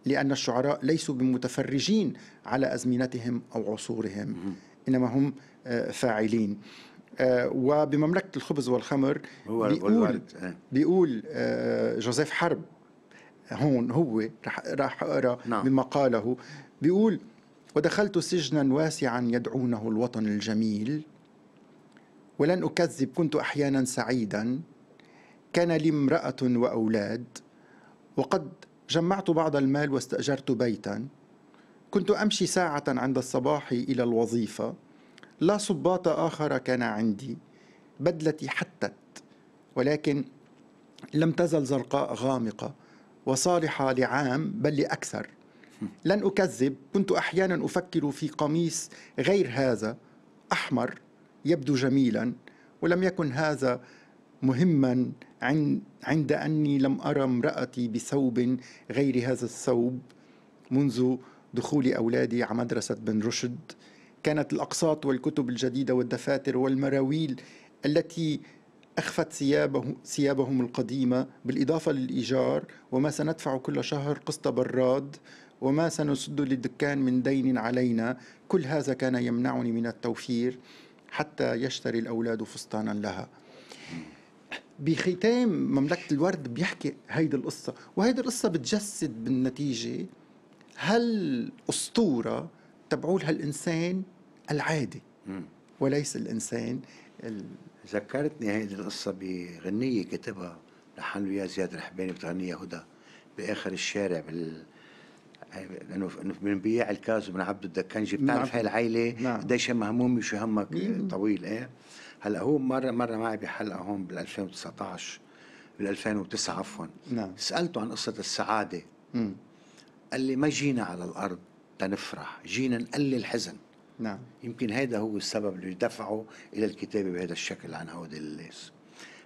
لان الشعراء ليسوا بمتفرجين على ازمنتهم او عصورهم انما هم فاعلين آه، وبمملكه الخبز والخمر هو بيقول آه. بيقول آه، جوزيف حرب هون هو راح اقرا نعم. مما قاله بيقول ودخلت سجنا واسعا يدعونه الوطن الجميل ولن اكذب كنت احيانا سعيدا كان لي امراه واولاد وقد جمعت بعض المال واستاجرت بيتا كنت امشي ساعه عند الصباح الى الوظيفه لا صباط آخر كان عندي بدلتي حتت ولكن لم تزل زرقاء غامقة وصالحة لعام بل لأكثر لن أكذب كنت أحيانا أفكر في قميص غير هذا أحمر يبدو جميلا ولم يكن هذا مهما عند أني لم أرى امرأتي بثوب غير هذا الثوب منذ دخول أولادي على مدرسة بن رشد كانت الأقساط والكتب الجديدة والدفاتر والمراويل التي أخفت ثيابه ثيابهم القديمة بالإضافة للإيجار وما سندفع كل شهر قسط براد وما سنسد للدكان من دين علينا كل هذا كان يمنعني من التوفير حتى يشتري الأولاد فستانا لها بختام مملكة الورد بيحكي هيدي القصة وهيدي القصة بتجسد بالنتيجة هالأسطورة تبعول هالإنسان العادي وليس الإنسان ال... ذكرتني هذه القصة بغنية كتبها لحن ويا زياد الحباني بتغنيها هدى بآخر الشارع بال لانه من الكاز ومن عبد الدكنجي بتعرف نعم. هاي قديش نعم. قديش وشو همك طويل ايه هلا هو مره مره معي بحلقه هون بال 2019 بال 2009 عفوا نعم. سالته عن قصه السعاده مم. قال لي ما جينا على الارض تنفرح جينا نقلل الحزن نعم يمكن هذا هو السبب اللي دفعه الى الكتابه بهذا الشكل عن هودي الناس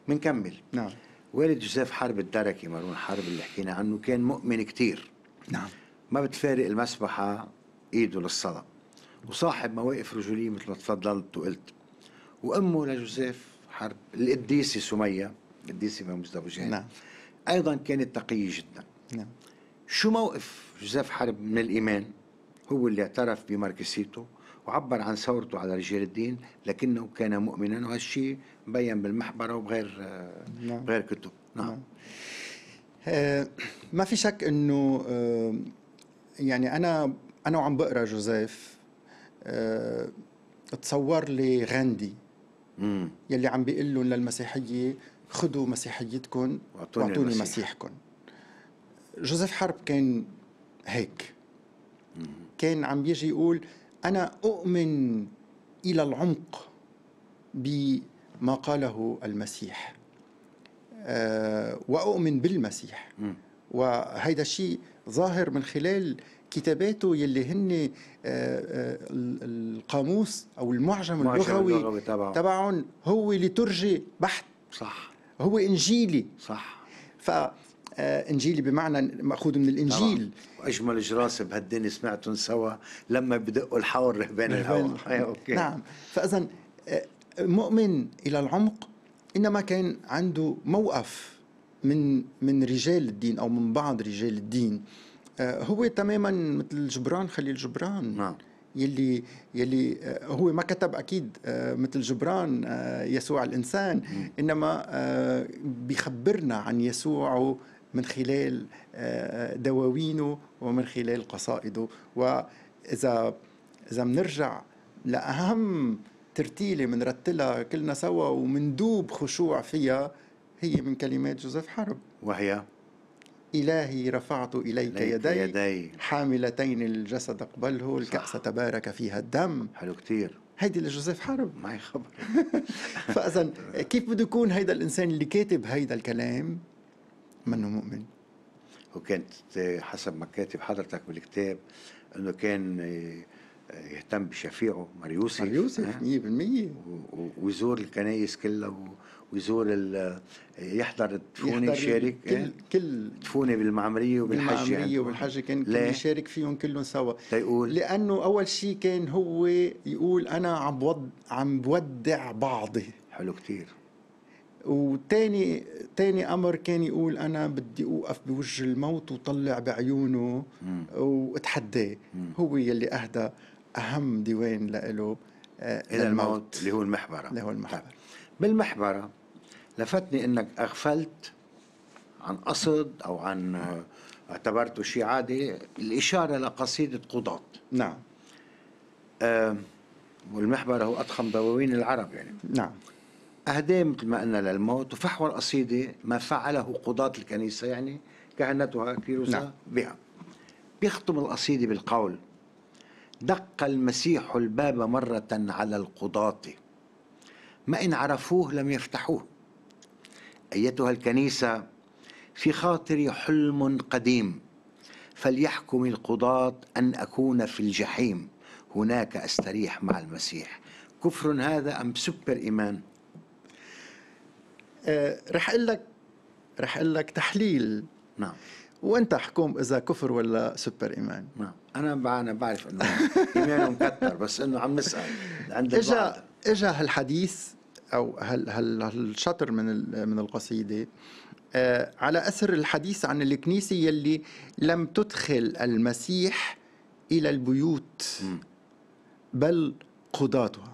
بنكمل نعم والد جوزيف حرب الدركي مارون حرب اللي حكينا عنه كان مؤمن كتير نعم ما بتفارق المسبحة ايده للصلاة وصاحب مواقف رجولية مثل ما تفضلت وقلت وامه لجوزيف حرب القديسة سمية القديسة من مزدوجين نعم ايضا كانت تقية جدا نعم شو موقف جوزيف حرب من الايمان هو اللي اعترف بماركسيته وعبر عن ثورته على رجال الدين لكنه كان مؤمنا وهالشيء بين بالمحبرة وبغير نعم. بغير كتب نعم, نعم. آه ما في شك انه آه يعني انا انا وعم بقرا جوزيف آه تصور لي غاندي يلي عم بيقول لهم للمسيحيه خذوا مسيحيتكم واعطوني المسيح. مسيحكم جوزيف حرب كان هيك مم. كان عم بيجي يقول أنا أؤمن إلى العمق بما قاله المسيح آه، وأؤمن بالمسيح وهيدا الشيء ظاهر من خلال كتاباته يلي هن آه، آه، القاموس او المعجم اللغوي تبعهم هو لترجي بحت صح هو انجيلي صح ف آه، انجيلي بمعنى ماخوذ من الانجيل نعم. اجمل جراس بهالدنيا سمعتهم سوا لما بدقوا الحور رهبان الهواء اوكي نعم فاذا آه، مؤمن الى العمق انما كان عنده موقف من من رجال الدين او من بعض رجال الدين آه، هو تماما مثل جبران خليل جبران نعم يلي يلي هو ما كتب اكيد مثل جبران يسوع الانسان انما بيخبرنا عن يسوع من خلال آه، دواوينه ومن خلال قصائده وإذا إذا بنرجع لأهم ترتيلة بنرتلها كلنا سوا ومندوب خشوع فيها هي من كلمات جوزيف حرب وهي إلهي رفعت إليك, يدي, يدي حاملتين الجسد اقبله الكأس تبارك فيها الدم حلو كتير هيدي لجوزيف حرب معي خبر فاذا كيف بده يكون هيدا الانسان اللي كاتب هيدا الكلام منه مؤمن وكانت حسب ما كاتب حضرتك بالكتاب انه كان آه، يهتم بشفيعه مريوسف مريوسف 100% ويزور الكنايس كلها ويزور يحضر الدفونه يشارك كل كل دفونه بالمعمريه وبالحجه بالمعمريه وبالحجه كان كل يشارك فيهم كلهم سوا تيقول طيب، لانه اول شيء كان هو يقول انا عم بود عم بودع بعضي حلو كثير وتاني تاني امر كان يقول انا بدي اوقف بوجه الموت وطلع بعيونه واتحداه هو يلي اهدى اهم ديوان لإله آه، الى الموت اللي هو المحبره اللي هو طيب. المحبره بالمحبره لفتني انك اغفلت عن قصد او عن آه، اعتبرته شيء عادي الاشاره لقصيده قضاة نعم آه والمحبره هو اضخم دواوين العرب يعني نعم أهدى مثل ما قلنا للموت وفحوى القصيدة ما فعله قضاة الكنيسة يعني كهنتها كيروسا نعم. بها بيختم القصيدة بالقول دق المسيح الباب مرة على القضاة ما إن عرفوه لم يفتحوه أيتها الكنيسة في خاطري حلم قديم فليحكم القضاة أن أكون في الجحيم هناك أستريح مع المسيح كفر هذا أم سوبر إيمان آه، رح اقول لك رح اقول لك تحليل نعم وانت حكوم اذا كفر ولا سوبر ايمان نعم انا انا بعرف انه ايمانه مكتر بس انه عم نسال عند اجى اجى هالحديث او هال هالشطر من من القصيده آه، على اثر الحديث عن الكنيسه يلي لم تدخل المسيح الى البيوت بل قضاتها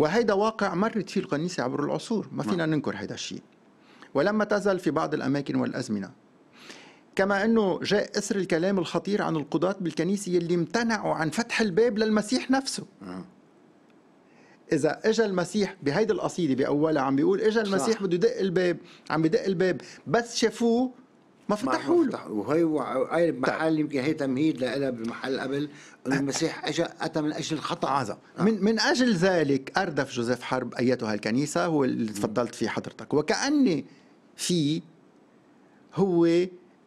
وهيدا واقع مرت فيه الكنيسة عبر العصور ما نعم. فينا ننكر هيدا الشيء ولما تزل في بعض الأماكن والأزمنة كما أنه جاء أسر الكلام الخطير عن القضاة بالكنيسة اللي امتنعوا عن فتح الباب للمسيح نفسه نعم. إذا إجا المسيح بهيدي القصيدة بأولها عم بيقول إجا المسيح بده يدق الباب عم بدق الباب بس شافوه ما فتحوا له وهي هاي طيب. محل يمكن هي تمهيد لها بالمحل قبل انه أه. المسيح اجى اتى من اجل الخطا عظم آه،, آه. من من اجل ذلك اردف جوزيف حرب ايتها الكنيسه هو اللي تفضلت فيه حضرتك وكاني في هو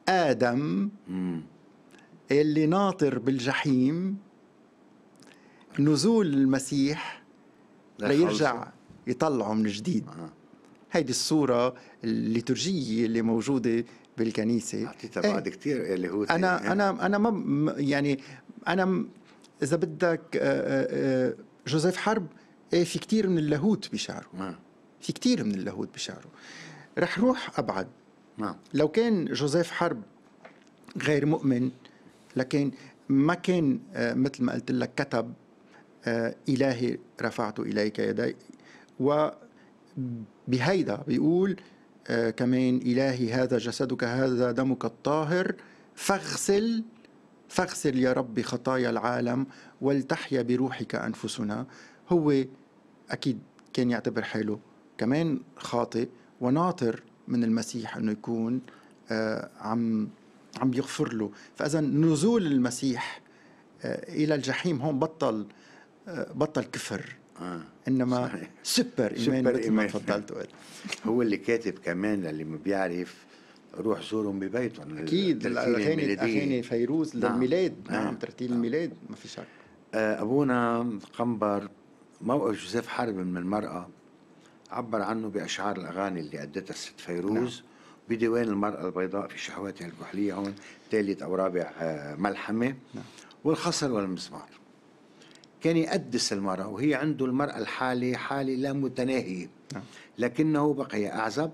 ادم مم. اللي ناطر بالجحيم نزول المسيح ليرجع يطلعه من جديد آه. هيدي الصورة الليتورجية اللي موجودة بالكنيسه اعطيتها بعد إيه. كثير اللي هو انا انا انا ما يعني انا اذا بدك آه، آه، آه، جوزيف حرب ايه في كثير من اللاهوت بشعره في كثير من اللاهوت بشعره رح روح ابعد لو كان جوزيف حرب غير مؤمن لكن ما كان مثل ما قلت لك كتب إلهي رفعت إليك يدي وبهيدا بيقول آه، كمان إلهي هذا جسدك هذا دمك الطاهر فاغسل فاغسل يا ربي خطايا العالم ولتحيا بروحك أنفسنا هو أكيد كان يعتبر حاله كمان خاطئ وناطر من المسيح أنه يكون آه، عم عم يغفر له فإذا نزول المسيح آه، إلى الجحيم هون بطل بطل كفر آه. انما سوبر ايمان سوبر مثل ما تفضلت هو اللي كاتب كمان اللي ما بيعرف روح زورهم ببيتهم اكيد الاغاني اغاني فيروز نعم. للميلاد نعم, نعم. ترتيل نعم. الميلاد ما في شك آه، ابونا قنبر موقف جوزيف حرب من المراه عبر عنه باشعار الاغاني اللي ادتها الست فيروز نعم. بديوان المرأة البيضاء في شهواتها الكحلية هون ثالث أو رابع آه، ملحمة نعم. والخصر والمسمار كان يقدس المرأة وهي عنده المرأة الحالة حالة لا متناهية نعم. لكنه بقي أعزب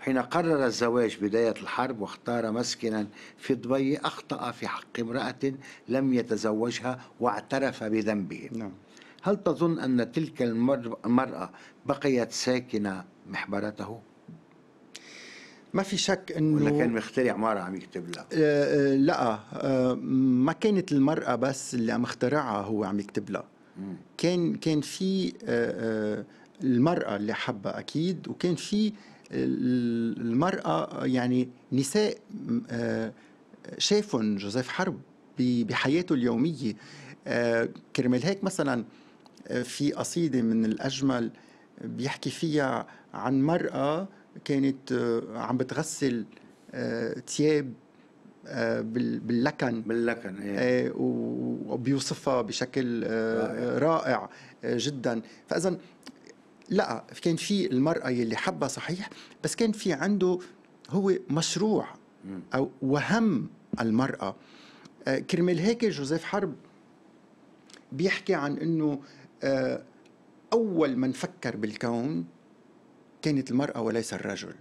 حين قرر الزواج بداية الحرب واختار مسكنا في دبي أخطأ في حق امرأة لم يتزوجها واعترف بذنبه نعم. هل تظن أن تلك المرأة بقيت ساكنة محبرته؟ ما في شك انه ولا كان مخترع مرأة عم يكتب لها؟ آه،, آه لا آه ما كانت المرأة بس اللي عم اخترعها هو عم يكتب لها كان كان في آه،, آه المرأة اللي حبها أكيد وكان في المرأة يعني نساء آه، شافهم جوزيف حرب بحياته اليومية كرمال هيك مثلا في قصيدة من الأجمل بيحكي فيها عن مرأة كانت آه، عم بتغسل تياب آه، آه، باللكن باللكن ايه وبيوصفها بشكل رائع, رائع جدا فاذا لا كان في المرأة يلي حبها صحيح بس كان في عنده هو مشروع أو وهم المرأة كرمال هيك جوزيف حرب بيحكي عن أنه أول من فكر بالكون كانت المرأة وليس الرجل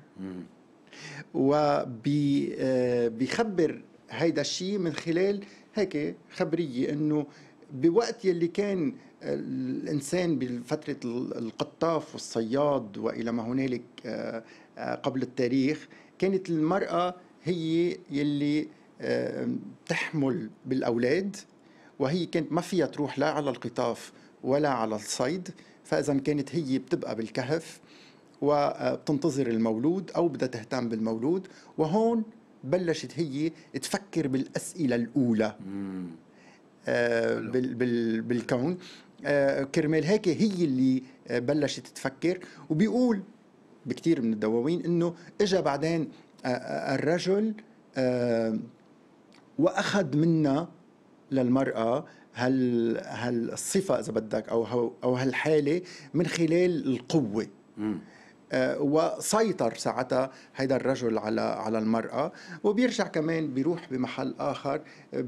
وبيخبر آه، هيدا الشيء من خلال هيك خبرية أنه بوقت يلي كان الإنسان بفترة القطاف والصياد وإلى ما هنالك آه، آه، قبل التاريخ كانت المرأة هي يلي تحمل بالأولاد وهي كانت ما فيها تروح لا على القطاف ولا على الصيد فإذا كانت هي بتبقى بالكهف وبتنتظر المولود أو بدها تهتم بالمولود وهون بلشت هي تفكر بالأسئلة الأولى آه بال بال بالكون آه كرمال هيك هي اللي آه، بلشت تفكر وبيقول بكثير من الدواوين انه اجى بعدين آه، آه، الرجل واخذ منا للمراه هال هالصفه اذا بدك او او هالحاله من خلال القوه آه، وسيطر ساعتها هيدا الرجل على على المرأة وبيرجع كمان بيروح بمحل آخر آه،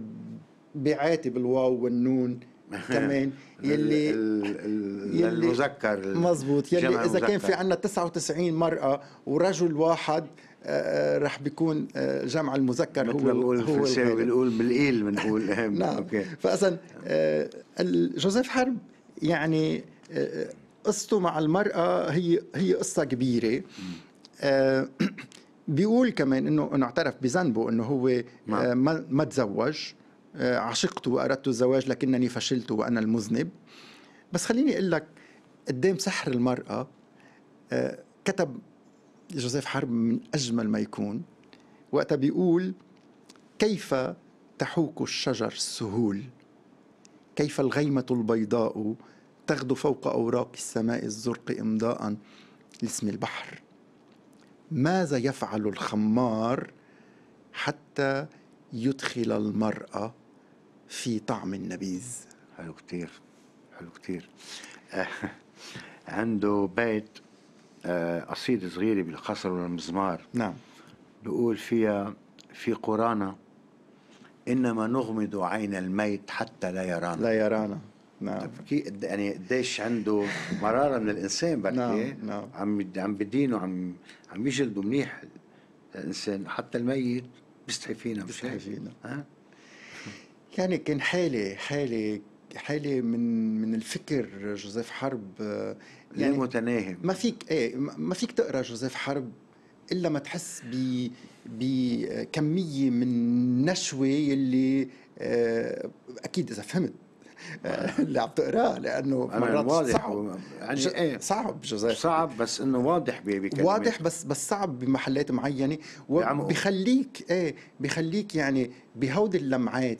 بيعاتب الواو والنون كمان يلي, يلي المذكر مزبوط يلي اذا كان في عندنا 99 مراه ورجل واحد آه، رح بيكون جمع المذكر مثل هو بقول هو بنقول بالقيل بنقول نعم اوكي فاصلا جوزيف حرب يعني قصته مع المرأة هي هي قصة كبيرة آه، بيقول كمان انه انه اعترف بذنبه انه هو آه، نعم. ما, ما تزوج آه، عشقت واردت الزواج لكنني فشلت وانا المذنب بس خليني اقول لك قدام سحر المرأة كتب جوزيف حرب من اجمل ما يكون وقتها بيقول كيف تحوك الشجر السهول كيف الغيمة البيضاء تغدو فوق أوراق السماء الزرق إمضاء لاسم البحر ماذا يفعل الخمار حتى يدخل المرأة في طعم النبيذ حلو كتير حلو كتير عنده بيت آه، قصيدة صغيرة بالقصر والمزمار نعم بيقول فيها في قرانا إنما نغمض عين الميت حتى لا يرانا لا يرانا نعم يعني قديش عنده مراره من الانسان بركي نعم نعم عم عم بدينه عم عم يجلده منيح الانسان حتى الميت بيستحي فينا بيستحي فينا ها يعني كان حاله حاله حالة من من الفكر جوزيف حرب آه، يعني متناهي ما فيك ايه ما فيك تقرا جوزيف حرب الا ما تحس ب بكميه من النشوه يلي آه، اكيد اذا فهمت اللي عم تقراه لانه مرات واضح صعب يعني ايه صعب جوزيف صعب بس انه واضح بكلمات واضح بس بس صعب بمحلات معينه وبخليك يعني ايه بخليك يعني بهودي اللمعات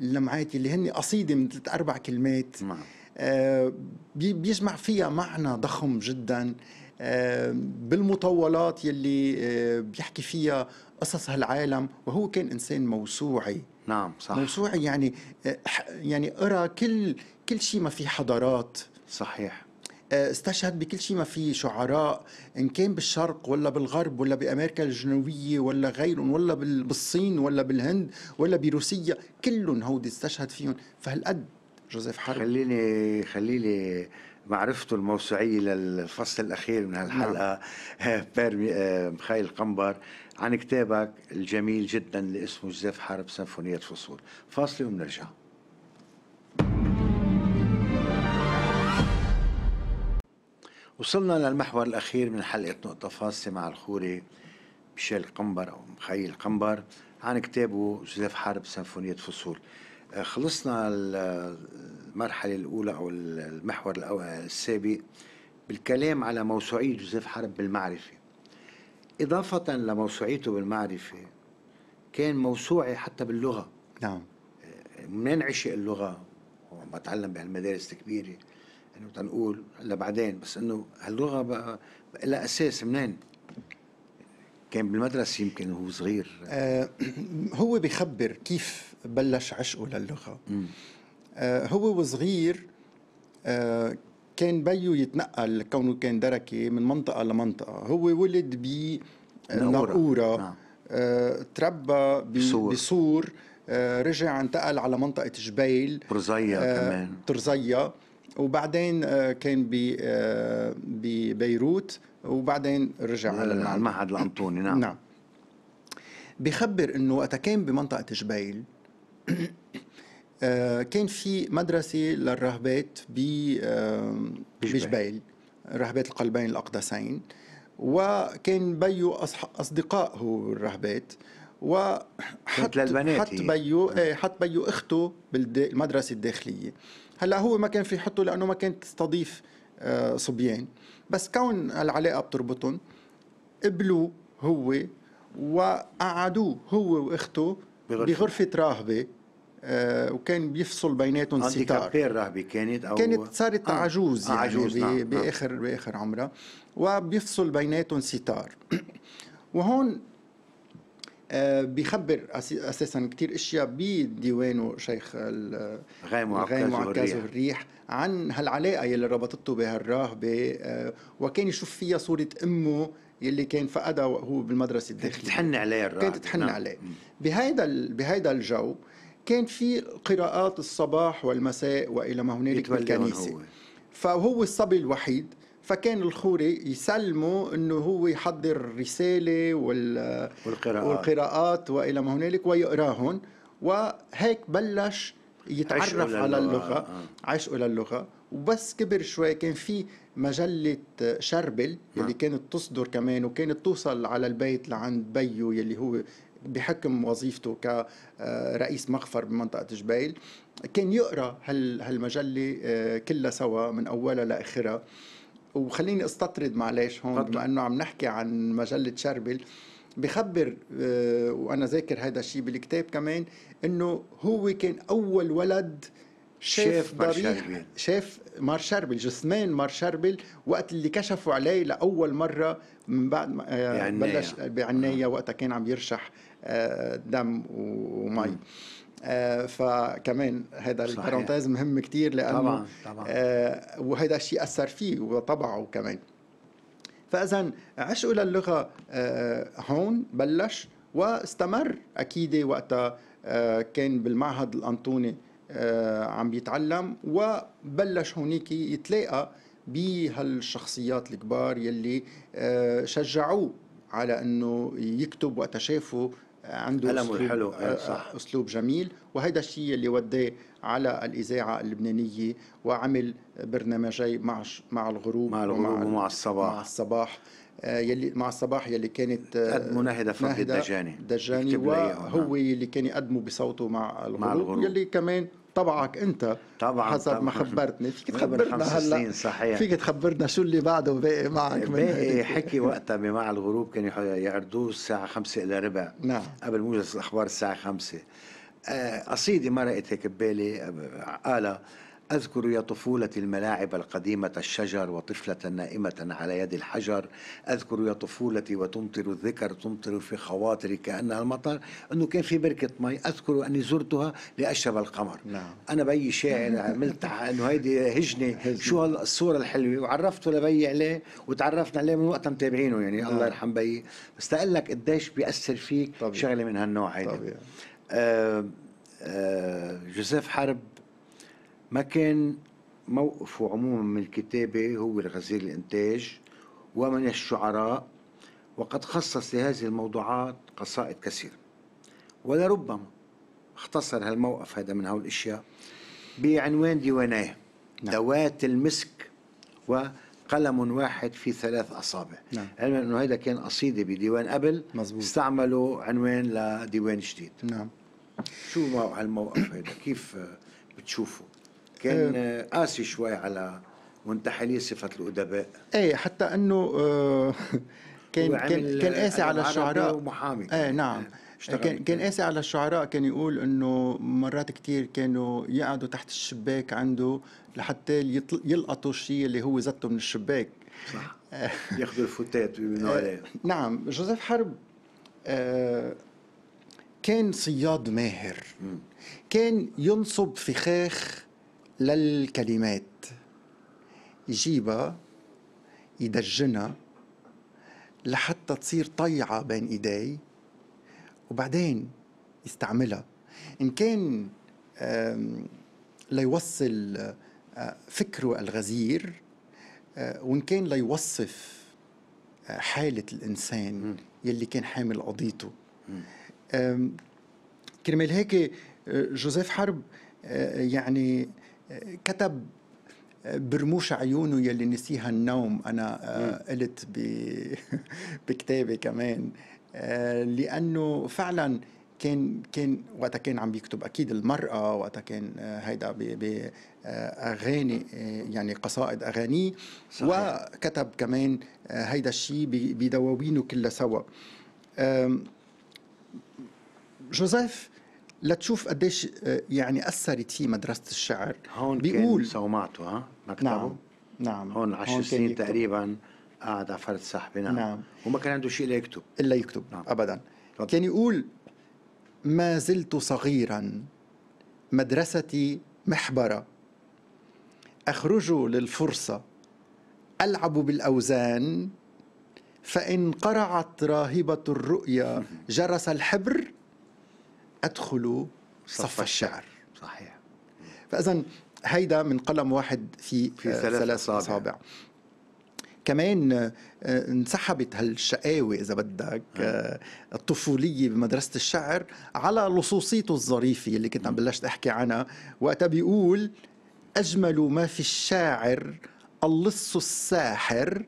اللمعات اللي هن قصيده من ثلاث اربع كلمات نعم. آه بيجمع فيها معنى ضخم جدا آه بالمطولات يلي آه بيحكي فيها قصص هالعالم وهو كان انسان موسوعي نعم صح موسوعي يعني آه، يعني أرى كل كل شيء ما في حضارات صحيح آه، استشهد بكل شيء ما في شعراء ان كان بالشرق ولا بالغرب ولا بامريكا الجنوبيه ولا غيرهم ولا بالصين ولا بالهند ولا بروسيا كلهم هودي استشهد فيهم فهالقد جوزيف حرب خليني خليني معرفته الموسوعيه للفصل الاخير من هالحلقه نعم. بيرمي آه، مخايل قنبر عن كتابك الجميل جدا اللي اسمه جزاف حرب سيمفونيه فصول فاصله وبنرجع وصلنا للمحور الأخير من حلقة نقطة فاصلة مع الخوري ميشيل قنبر أو مخيل قنبر عن كتابه جوزيف حرب سيمفونية فصول آه، خلصنا المرحله الاولى او المحور السابق بالكلام على موسوعيه جوزيف حرب بالمعرفه اضافه لموسوعيته بالمعرفه كان موسوعي حتى باللغه نعم آه، منين عشق اللغه وما تعلم بهالمدارس الكبيره انه تنقول هلا بعدين بس انه هاللغه بقى, بقى لها اساس منين كان بالمدرسة يمكن وهو صغير آه هو بيخبر كيف بلش عشقه للغة مم. آه، هو وصغير آه، كان بيو يتنقل كونه كان دركي من منطقة لمنطقة هو ولد ب آه، نقورة نعم. تربى بصور, بصور رجع انتقل على منطقة جبيل برزية كمان ترزية وبعدين كان ببيروت وبعدين رجع على المعهد, المعهد الأنطوني نعم نعم بخبر انه وقتها كان بمنطقة جبيل آه، كان في مدرسة للرهبات آه، بجبيل رهبات القلبين الأقدسين وكان بيو أصدقاء هو الرهبات وحط للبنات حط بيو نعم. إيه، حط بيو اخته بالمدرسه الداخليه هلا هو ما كان في حطه لانه ما كانت تستضيف آه، صبيان بس كون العلاقه بتربطهم قبلوا هو وقعدوه هو واخته بغرفه, بغرفة راهبه آه، وكان بيفصل بيناتهم ستار رهبة كانت أو كانت صارت آه. عجوز يعني آه عجوز نعم،, نعم. بآخر بآخر عمرها وبيفصل بيناتهم ستار وهون آه، بيخبر اساسا كثير اشياء بديوانه شيخ غيم معكاز الريح عن هالعلاقه يلي ربطته بها الراهبه آه، وكان يشوف فيها صوره امه يلي كان فقدها وهو بالمدرسه الداخليه كانت تحن عليه الراهبه كانت تحن نعم. عليه بهيدا بهيدا الجو كان في قراءات الصباح والمساء والى ما هنالك بالكنيسه فهو الصبي الوحيد فكان الخوري يسلمه انه هو يحضر الرساله وال... والقراءات. والقراءات والى ما هنالك ويقراهن وهيك بلش يتعرف على اللغه عاش آه. عشقه للغه وبس كبر شوي كان في مجلة شربل نعم. اللي كانت تصدر كمان وكانت توصل على البيت لعند بيو يلي هو بحكم وظيفته كرئيس مخفر بمنطقه جبيل كان يقرا هالمجله آه، كلها سوا من اولها لاخرها وخليني استطرد معلش هون بما انه عم نحكي عن مجله شربل بخبر آه، وانا ذاكر هذا الشيء بالكتاب كمان انه هو كان اول ولد شاف ضريح شاف مار شربل جثمان مار شربل وقت اللي كشفوا عليه لاول مره من بعد ما آه، بلش بعنايه وقتها كان عم يرشح آه، دم ومي آه فكمان هذا البرونتيز مهم كتير لانه طبعا طبعا آه وهذا الشيء اثر فيه وطبعه كمان فاذا عشقه للغه آه هون بلش واستمر اكيد وقتها آه، كان بالمعهد الانطوني آه، عم بيتعلم وبلش هونيك يتلاقى بهالشخصيات الكبار يلي شجعوه على انه يكتب وقتها شافوا عنده أسلوب الحلو إيه، آه، صح. آه، اسلوب جميل وهذا الشيء اللي وداه على الاذاعه اللبنانيه وعمل برنامجي مع مع الغروب مع الغروب ومع, ومع الصباح مع الصباح آه، يلي مع الصباح يلي كانت قدموا نهدة فضل الدجاني الدجاني وهو يلي كان يقدمه بصوته مع الغروب, مع الغروب يلي كمان طبعك انت طبعا حسب طبعاً. ما خبرتني فيك تخبرنا هلا صحيح فيك تخبرنا شو اللي بعده باقي معك باقي حكي وقتها بمع الغروب كانوا يعرضوه الساعه 5 الا ربع نعم قبل موجز الاخبار الساعه 5 آه، قصيده مرقت هيك ببالي آه، قالها أذكر يا طفولتي الملاعب القديمة الشجر وطفلة نائمة على يد الحجر أذكر يا طفولتي وتمطر الذكر تمطر في خواطري كأنها المطر أنه كان في بركة مي أذكر أني زرتها لأشرب القمر نعم. أنا بي شاعر عملت أنه هيدي هجنة شو هالصورة الحلوة وعرفته لبي عليه وتعرفنا عليه من وقتها متابعينه يعني نعم. الله يرحم بي بس لك قديش بيأثر فيك طبيعي. شغلة من هالنوع هيدي آه آه جوزيف حرب ما كان موقفه عموما من الكتابة هو الغزير الإنتاج ومن الشعراء وقد خصص لهذه الموضوعات قصائد كثيرة ولربما اختصر هالموقف هذا من هول الأشياء بعنوان ديوانيه نعم. ذوات المسك وقلم واحد في ثلاث أصابع نعم. علما أنه هذا كان قصيدة بديوان قبل مزبوط. استعملوا عنوان لديوان جديد نعم شو هالموقف هذا كيف بتشوفه كان إيه. قاسي شوي على منتحلي صفه الادباء ايه حتى انه آه، كان كان كان قاسي على الشعراء ومحامي أي نعم كان كان قاسي على الشعراء كان يقول انه مرات كثير كانوا يقعدوا تحت الشباك عنده لحتى يلقطوا الشيء اللي هو زته من الشباك صح ياخذوا الفتات ويبنوا إيه، عليه نعم جوزيف حرب آه، كان صياد ماهر كان ينصب فخاخ للكلمات يجيبها يدجنها لحتى تصير طيعة بين إيدي وبعدين يستعملها إن كان ليوصل آه، فكره الغزير آه، وإن كان ليوصف آه، حالة الإنسان يلي كان حامل قضيته كرمال هيك جوزيف حرب يعني كتب آه، برموش عيونه يلي نسيها النوم انا آه، قلت بكتابي كمان آه، لانه فعلا كان كان وقتها كان عم بيكتب اكيد المراه وقتها كان هيدا باغاني يعني قصائد اغاني وكتب كمان هيدا الشيء بدواوينه كلها سوا جوزيف لتشوف قديش آه، يعني اثرت فيه مدرسه الشعر هون بيقول سومعته ها مكتبه نعم نعم هون هون سنين تقريبا قاعد على فرد صاحبي نعم. نعم وما كان عنده شيء لا يكتب الا يكتب نعم. ابدا طب. كان يقول ما زلت صغيرا مدرستي محبره اخرج للفرصه العب بالاوزان فان قرعت راهبه الرؤيا جرس الحبر أدخلوا صف الشعر صحيح فإذا هيدا من قلم واحد في, آه، في ثلاث أصابع كمان آه، انسحبت هالشقاوة إذا بدك آه. الطفولية بمدرسة الشعر على لصوصيته الظريفة اللي كنت عم بلشت أحكي عنها وقتها بيقول أجمل ما في الشاعر اللص الساحر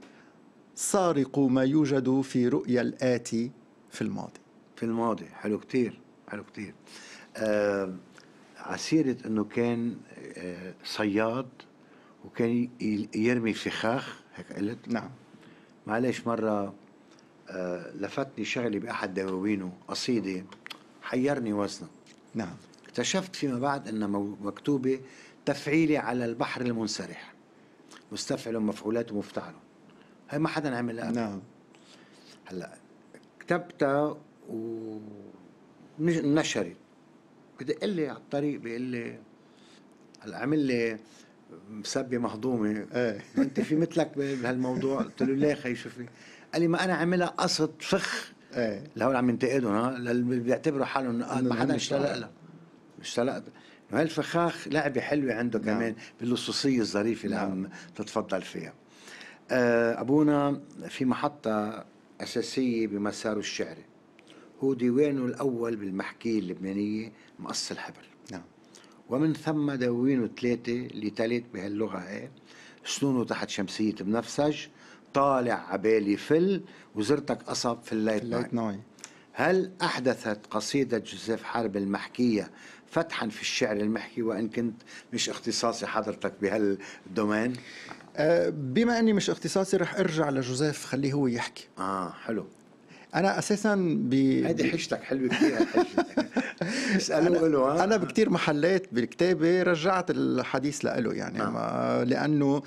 سارق ما يوجد في رؤيا الآتي في الماضي في الماضي حلو كتير حلو كتير آه عسيرة انه كان آه صياد وكان يرمي فخاخ هيك قلت نعم معلش مرة آه لفتني شغلي بأحد دواوينه قصيدة حيرني وزنه نعم اكتشفت فيما بعد انها مكتوبة تفعيلي على البحر المنسرح مستفعل مفعولات ومفتعل هي ما حدا عملها نعم هلا كتبتها و نشرت بدق لي على الطريق بيقول لي هلا عمل لي مسبه مهضومه ايه انت في مثلك بهالموضوع قلت له ليه خي شوفي قال لي ما انا عاملها قصد فخ ايه لهول عم ينتقدهم ها اللي بيعتبروا حالهم نقاد ما حدا اشتلق لها اشتلقت هالفخاخ لعبه حلوه عنده نعم. كمان باللصوصيه الظريفه اللي نعم. عم تتفضل فيها آه، ابونا في محطه اساسيه بمساره الشعري هو ديوانه الأول بالمحكية اللبنانية مقص الحبل نعم ومن ثم دواوينه ثلاثة اللي تلت بهاللغة هي سنونه تحت شمسية بنفسج طالع عبالي فل وزرتك قصب في الليت, الليت ناي هل أحدثت قصيدة جوزيف حرب المحكية فتحا في الشعر المحكي وإن كنت مش اختصاصي حضرتك بهالدومين؟ أه، بما أني مش اختصاصي رح أرجع لجوزيف خليه هو يحكي آه حلو انا اساسا ب هذه حشتك حلوه كثير اسالوا له انا بكثير محلات بالكتابه رجعت الحديث لإله يعني نعم. ما لانه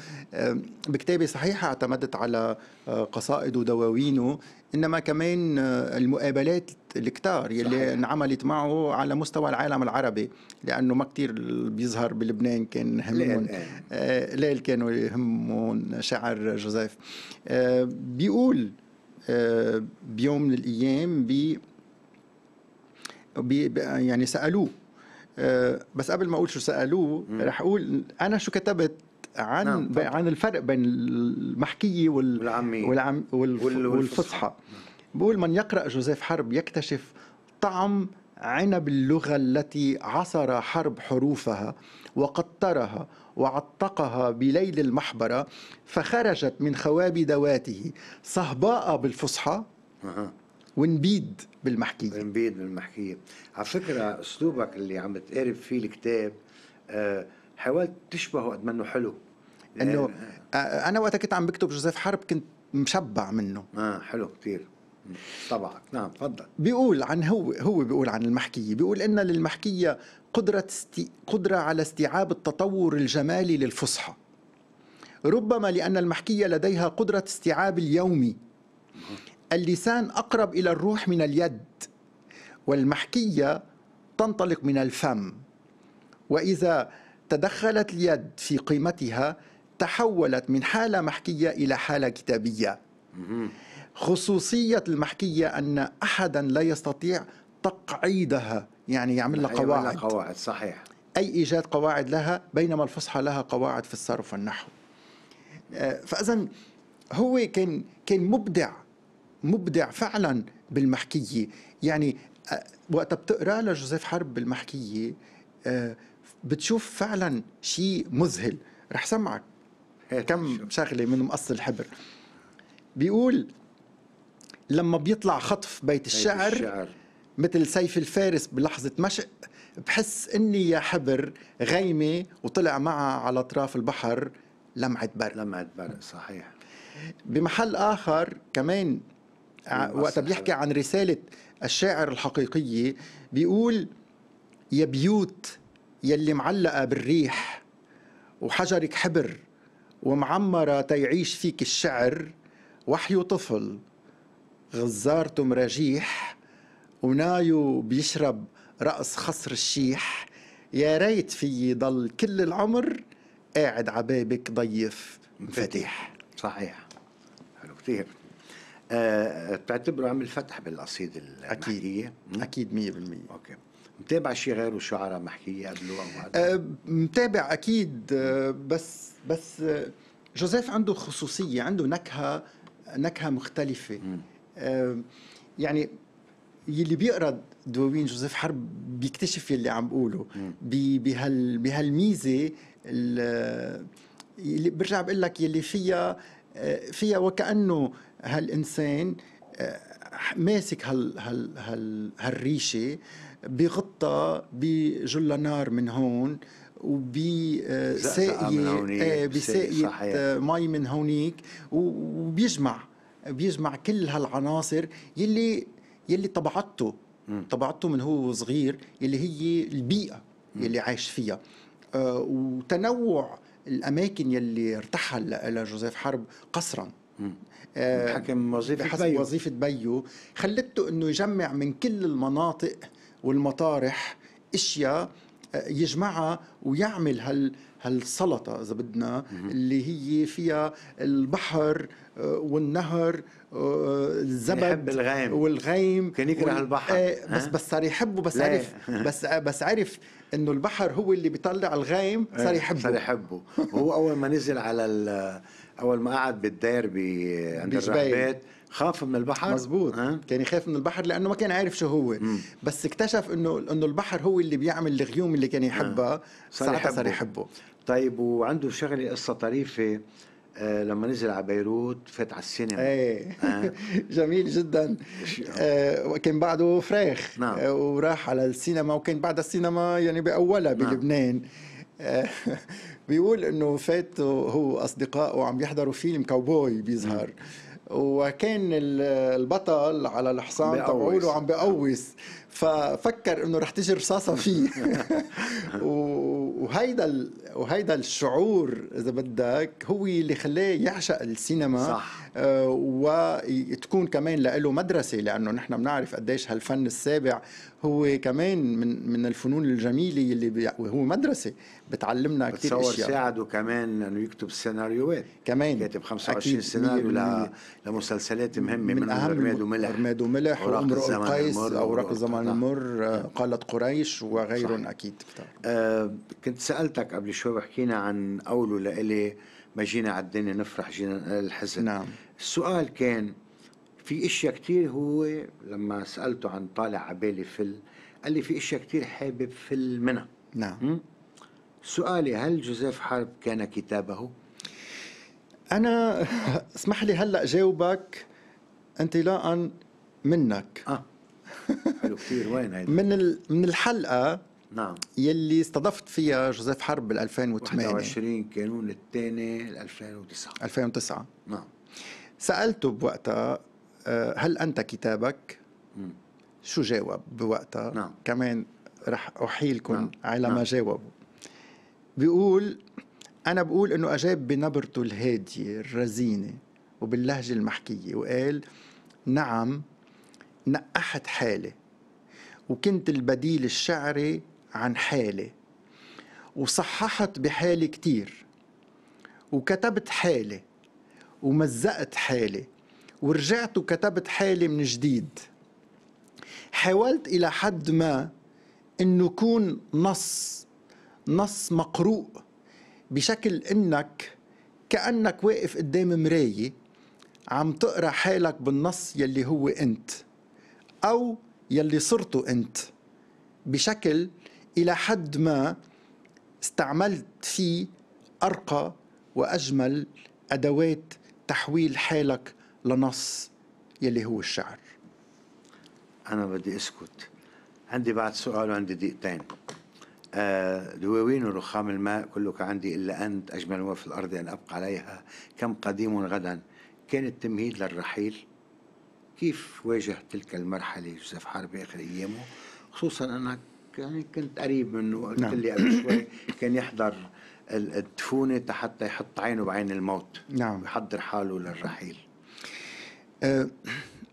بكتابه صحيح اعتمدت على آه، قصائد ودواوينه انما كمان آه، المقابلات الكتار يلي انعملت معه على مستوى العالم العربي لانه ما كتير بيظهر بلبنان كان همون آه، ليل كانوا يهمون شعر جوزيف بيقول آه، بيوم من الايام ب يعني سالوه آه، بس قبل ما اقول شو سالوه رح اقول انا شو كتبت عن نعم عن الفرق بين المحكيه وال والعاميه والعم والفصحى بقول من يقرا جوزيف حرب يكتشف طعم عنب اللغة التي عصر حرب حروفها وقطرها وعتقها بليل المحبرة فخرجت من خواب دواته صهباء بالفصحى ونبيد بالمحكية ونبيد بالمحكية على فكرة أسلوبك اللي عم تقارب فيه الكتاب آه، حاولت تشبهه قد ما انه حلو انه آه، آه. انا وقتها كنت عم بكتب جوزيف حرب كنت مشبع منه اه حلو كثير طبعا نعم تفضل بيقول عن هو هو بيقول عن المحكيه بيقول ان للمحكيه قدره استي قدره على استيعاب التطور الجمالي للفصحى ربما لان المحكيه لديها قدره استيعاب اليومي اللسان اقرب الى الروح من اليد والمحكيه تنطلق من الفم واذا تدخلت اليد في قيمتها تحولت من حاله محكيه الى حاله كتابيه خصوصية المحكية أن أحدا لا يستطيع تقعيدها يعني أيوة، يعمل لها قواعد قواعد صحيح أي إيجاد قواعد لها بينما الفصحى لها قواعد في الصرف والنحو آه، فإذا هو كان كان مبدع مبدع فعلا بالمحكية يعني آه، وقت بتقرا لجوزيف حرب بالمحكية آه، بتشوف فعلا شيء مذهل رح سمعك إيه، كم شغلة من مقص الحبر بيقول لما بيطلع خطف بيت الشعر, بيت الشعر. مثل سيف الفارس بلحظة مشق بحس اني يا حبر غيمة وطلع معها على اطراف البحر لمعة برق لمعة برق صحيح بمحل اخر كمان آه، وقتها بيحكي عن رسالة الشاعر الحقيقية بيقول يا بيوت يلي معلقة بالريح وحجرك حبر ومعمرة تيعيش فيك الشعر وحي طفل غزارته مراجيح ونايو بيشرب رأس خصر الشيح يا ريت فيي ضل كل العمر قاعد عبابك ضيف مفاتيح صحيح حلو كثير أه بتعتبره عمل فتح بالقصيدة المحكية أكيد أكيد 100% أوكي متابع شيء غيره شعراء محكية قبله أو أه متابع أكيد آه، بس بس آه، جوزيف عنده خصوصية عنده نكهة نكهة مختلفة آه، يعني يلي بيقرا دواوين جوزيف حرب بيكتشف يلي عم بقوله بهال بهالميزه اللي برجع بقول لك يلي فيها آه، فيها وكانه هالانسان آه، ماسك هال هال هال هالريشه بغطى بجل نار من هون وبساقية بساقية مي من هونيك وبيجمع بيجمع كل هالعناصر يلي يلي طبعته طبعته من هو صغير يلي هي البيئه يلي عايش فيها آه وتنوع الاماكن يلي ارتاحها لجوزيف حرب قصرا آه حكم وظيفه بحسب بيو. وظيفه بيو خلته انه يجمع من كل المناطق والمطارح اشياء آه، يجمعها ويعمل هال هالسلطه اذا بدنا اللي هي فيها البحر آه، والنهر آه، الزبد الغيم والغيم كان يكره وال... البحر آه بس بس صار يحبه بس عرف بس بس عرف انه البحر هو اللي بيطلع الغيم إيه، صار يحبه صار يحبه هو اول ما نزل على ال... اول ما قعد بالدير ب... عند الرحبات خاف من البحر مزبوط أه؟ كان يخاف من البحر لانه ما كان عارف شو هو مم. بس اكتشف انه انه البحر هو اللي بيعمل الغيوم اللي كان يحبها أه. صار يحبه. صار يحبه طيب وعنده شغله قصه طريفه آه لما نزل على بيروت فات على السينما ايه آه. جميل جدا آه وكان بعده فراخ نعم. آه وراح على السينما وكان بعد السينما يعني باولها نعم. بلبنان آه بيقول انه فات هو اصدقائه عم يحضروا فيلم كاوبوي بيظهر نعم. وكان البطل على الحصان تبعوله عم بقوس ففكر انه رح تجي رصاصه فيه و وهيدا وهيدا الشعور اذا بدك هو اللي خلاه يعشق السينما صح آه، وتكون كمان له مدرسه لانه نحن بنعرف قديش هالفن السابع هو كمان من من الفنون الجميله اللي هو مدرسه بتعلمنا كثير اشياء ساعده كمان انه يكتب سيناريوهات كمان كاتب 25 سيناريو ل... لمسلسلات مهمه من, من اهم رماد وملح رماد وملح وامرؤ القيس اوراق الزمان نعم. المر قالت قريش وغيرهم اكيد أه كنت سالتك قبل شوي وحكينا عن قوله لإلي ما جينا على الدنيا نفرح جينا نقلل الحزن نعم السؤال كان في اشياء كتير هو لما سالته عن طالع عبالي فل قال لي في اشياء كتير حابب فل منها نعم سؤالي هل جوزيف حرب كان كتابه؟ انا اسمح لي هلا جاوبك انطلاقا منك اه حلو كثير وين هيدا؟ من من الحلقه نعم يلي استضفت فيها جوزيف حرب بال 2008 21 كانون الثاني 2009 2009 نعم سالته بوقتها آه، هل انت كتابك؟ شو جاوب بوقتها؟ نعم. كمان رح احيلكم نعم. على ما نعم. جاوبه. بيقول انا بقول انه اجاب بنبرته الهاديه الرزينه وباللهجه المحكيه وقال نعم نقحت حالي وكنت البديل الشعري عن حالي وصححت بحالي كتير وكتبت حالي ومزقت حالي ورجعت وكتبت حالي من جديد حاولت إلى حد ما أنه يكون نص نص مقروء بشكل أنك كأنك واقف قدام مراية عم تقرأ حالك بالنص يلي هو أنت أو يلي صرته أنت بشكل إلى حد ما استعملت فيه أرقى وأجمل أدوات تحويل حالك لنص يلي هو الشعر أنا بدي أسكت عندي بعد سؤال وعندي دقيقتين آه دواوين ورخام الماء كلك عندي إلا أنت أجمل ما في الأرض أن أبقى عليها كم قديم غدا كان التمهيد للرحيل كيف واجه تلك المرحلة يوسف حرب آخر أيامه خصوصا أنك يعني كنت قريب منه قلت نعم. لي قبل شوي كان يحضر الدفونة حتى يحط عينه بعين الموت نعم يحضر حاله للرحيل أه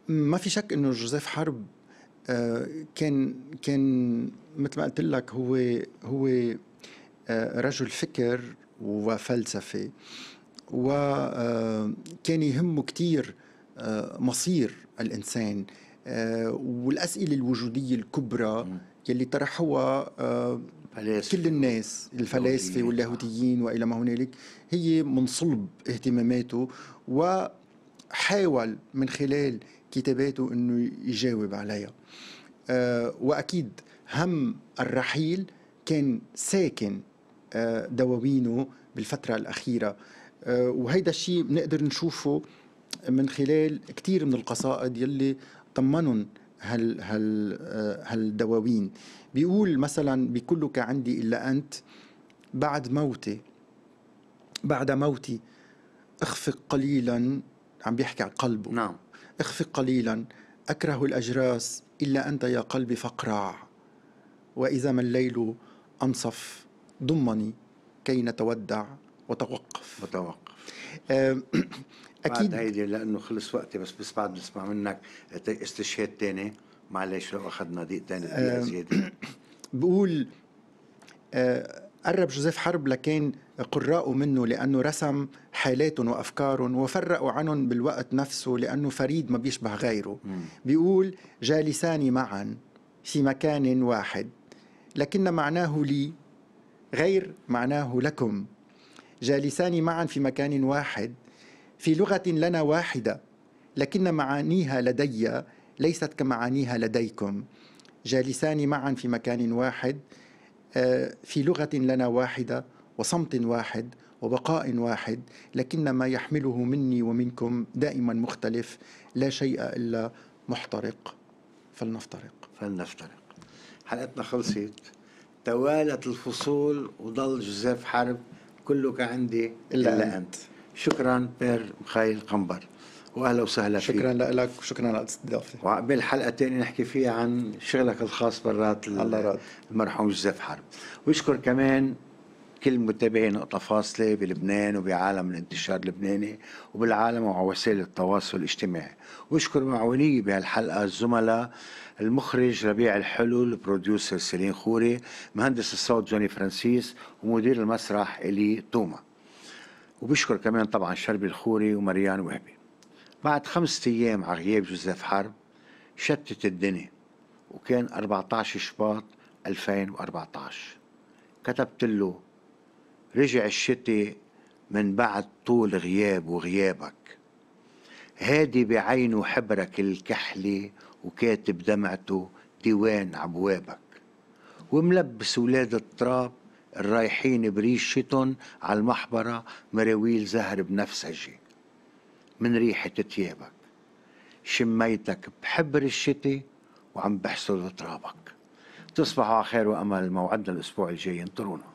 ما في شك انه جوزيف حرب أه كان كان مثل ما قلت لك هو هو أه رجل فكر وفلسفه وكان أه، يهمه كثير أه، مصير الانسان أه، والاسئله الوجوديه الكبرى يلي طرحوها كل الناس الفلاسفه واللاهوتيين والى ما هنالك هي من صلب اهتماماته وحاول من خلال كتاباته انه يجاوب عليها آه، واكيد هم الرحيل كان ساكن آه، دواوينه بالفتره الاخيره آه، وهيدا الشيء بنقدر نشوفه من خلال كثير من القصائد يلي طمنن هال هال هالدواوين آه، بيقول مثلا بكلك عندي إلا أنت بعد موتي بعد موتي اخفق قليلا عم بيحكي عن قلبه نعم اخفق قليلا أكره الأجراس إلا أنت يا قلبي فاقرع وإذا ما الليل أنصف ضمني كي نتودع وتوقف وتوقف آه، آه، اكيد هيدي لانه خلص وقتي بس بس بعد بسمع منك استشهاد تاني معلش لو اخذنا دقيقتين دقيقه زياده بقول آه، قرب جوزيف حرب لكان قراءه منه لأنه رسم حالاتهم وأفكارهم وفرقوا عنهم بالوقت نفسه لأنه فريد ما بيشبه غيره بيقول جالسان معا في مكان واحد لكن معناه لي غير معناه لكم جالسان معا في مكان واحد في لغة لنا واحدة لكن معانيها لدي ليست كمعانيها لديكم جالسان معا في مكان واحد آه، في لغة لنا واحدة وصمت واحد وبقاء واحد لكن ما يحمله مني ومنكم دائما مختلف لا شيء إلا محترق فلنفترق فلنفترق حلقتنا خلصت توالت الفصول وضل جوزيف حرب كله كعندي إلا, إلا أنت, أنت. شكرا بير مخيل قنبر واهلا وسهلا فيك شكرا لك وشكرا على وعقبال وقبل الثانيه نحكي فيها عن شغلك الخاص برات المرحوم جوزيف حرب ويشكر كمان كل متابعين نقطة فاصلة بلبنان وبعالم الانتشار اللبناني وبالعالم وعلى وسائل التواصل الاجتماعي واشكر معاونيي بهالحلقة الزملاء المخرج ربيع الحلو البروديوسر سيلين خوري مهندس الصوت جوني فرانسيس ومدير المسرح إلي توما وبشكر كمان طبعا شربي الخوري ومريان وهبي بعد خمسة أيام على غياب جوزيف حرب شتت الدنيا وكان 14 شباط 2014 كتبت له رجع الشتي من بعد طول غياب وغيابك هادي بعينه حبرك الكحلة وكاتب دمعته ديوان عبوابك وملبس ولاد التراب الرايحين بريشتهم على المحبرة مراويل زهر بنفسجي من ريحة تيابك شميتك بحبر الشتي وعم بحسد ترابك تصبحوا على خير وأمل موعدنا الأسبوع الجاي انطرونا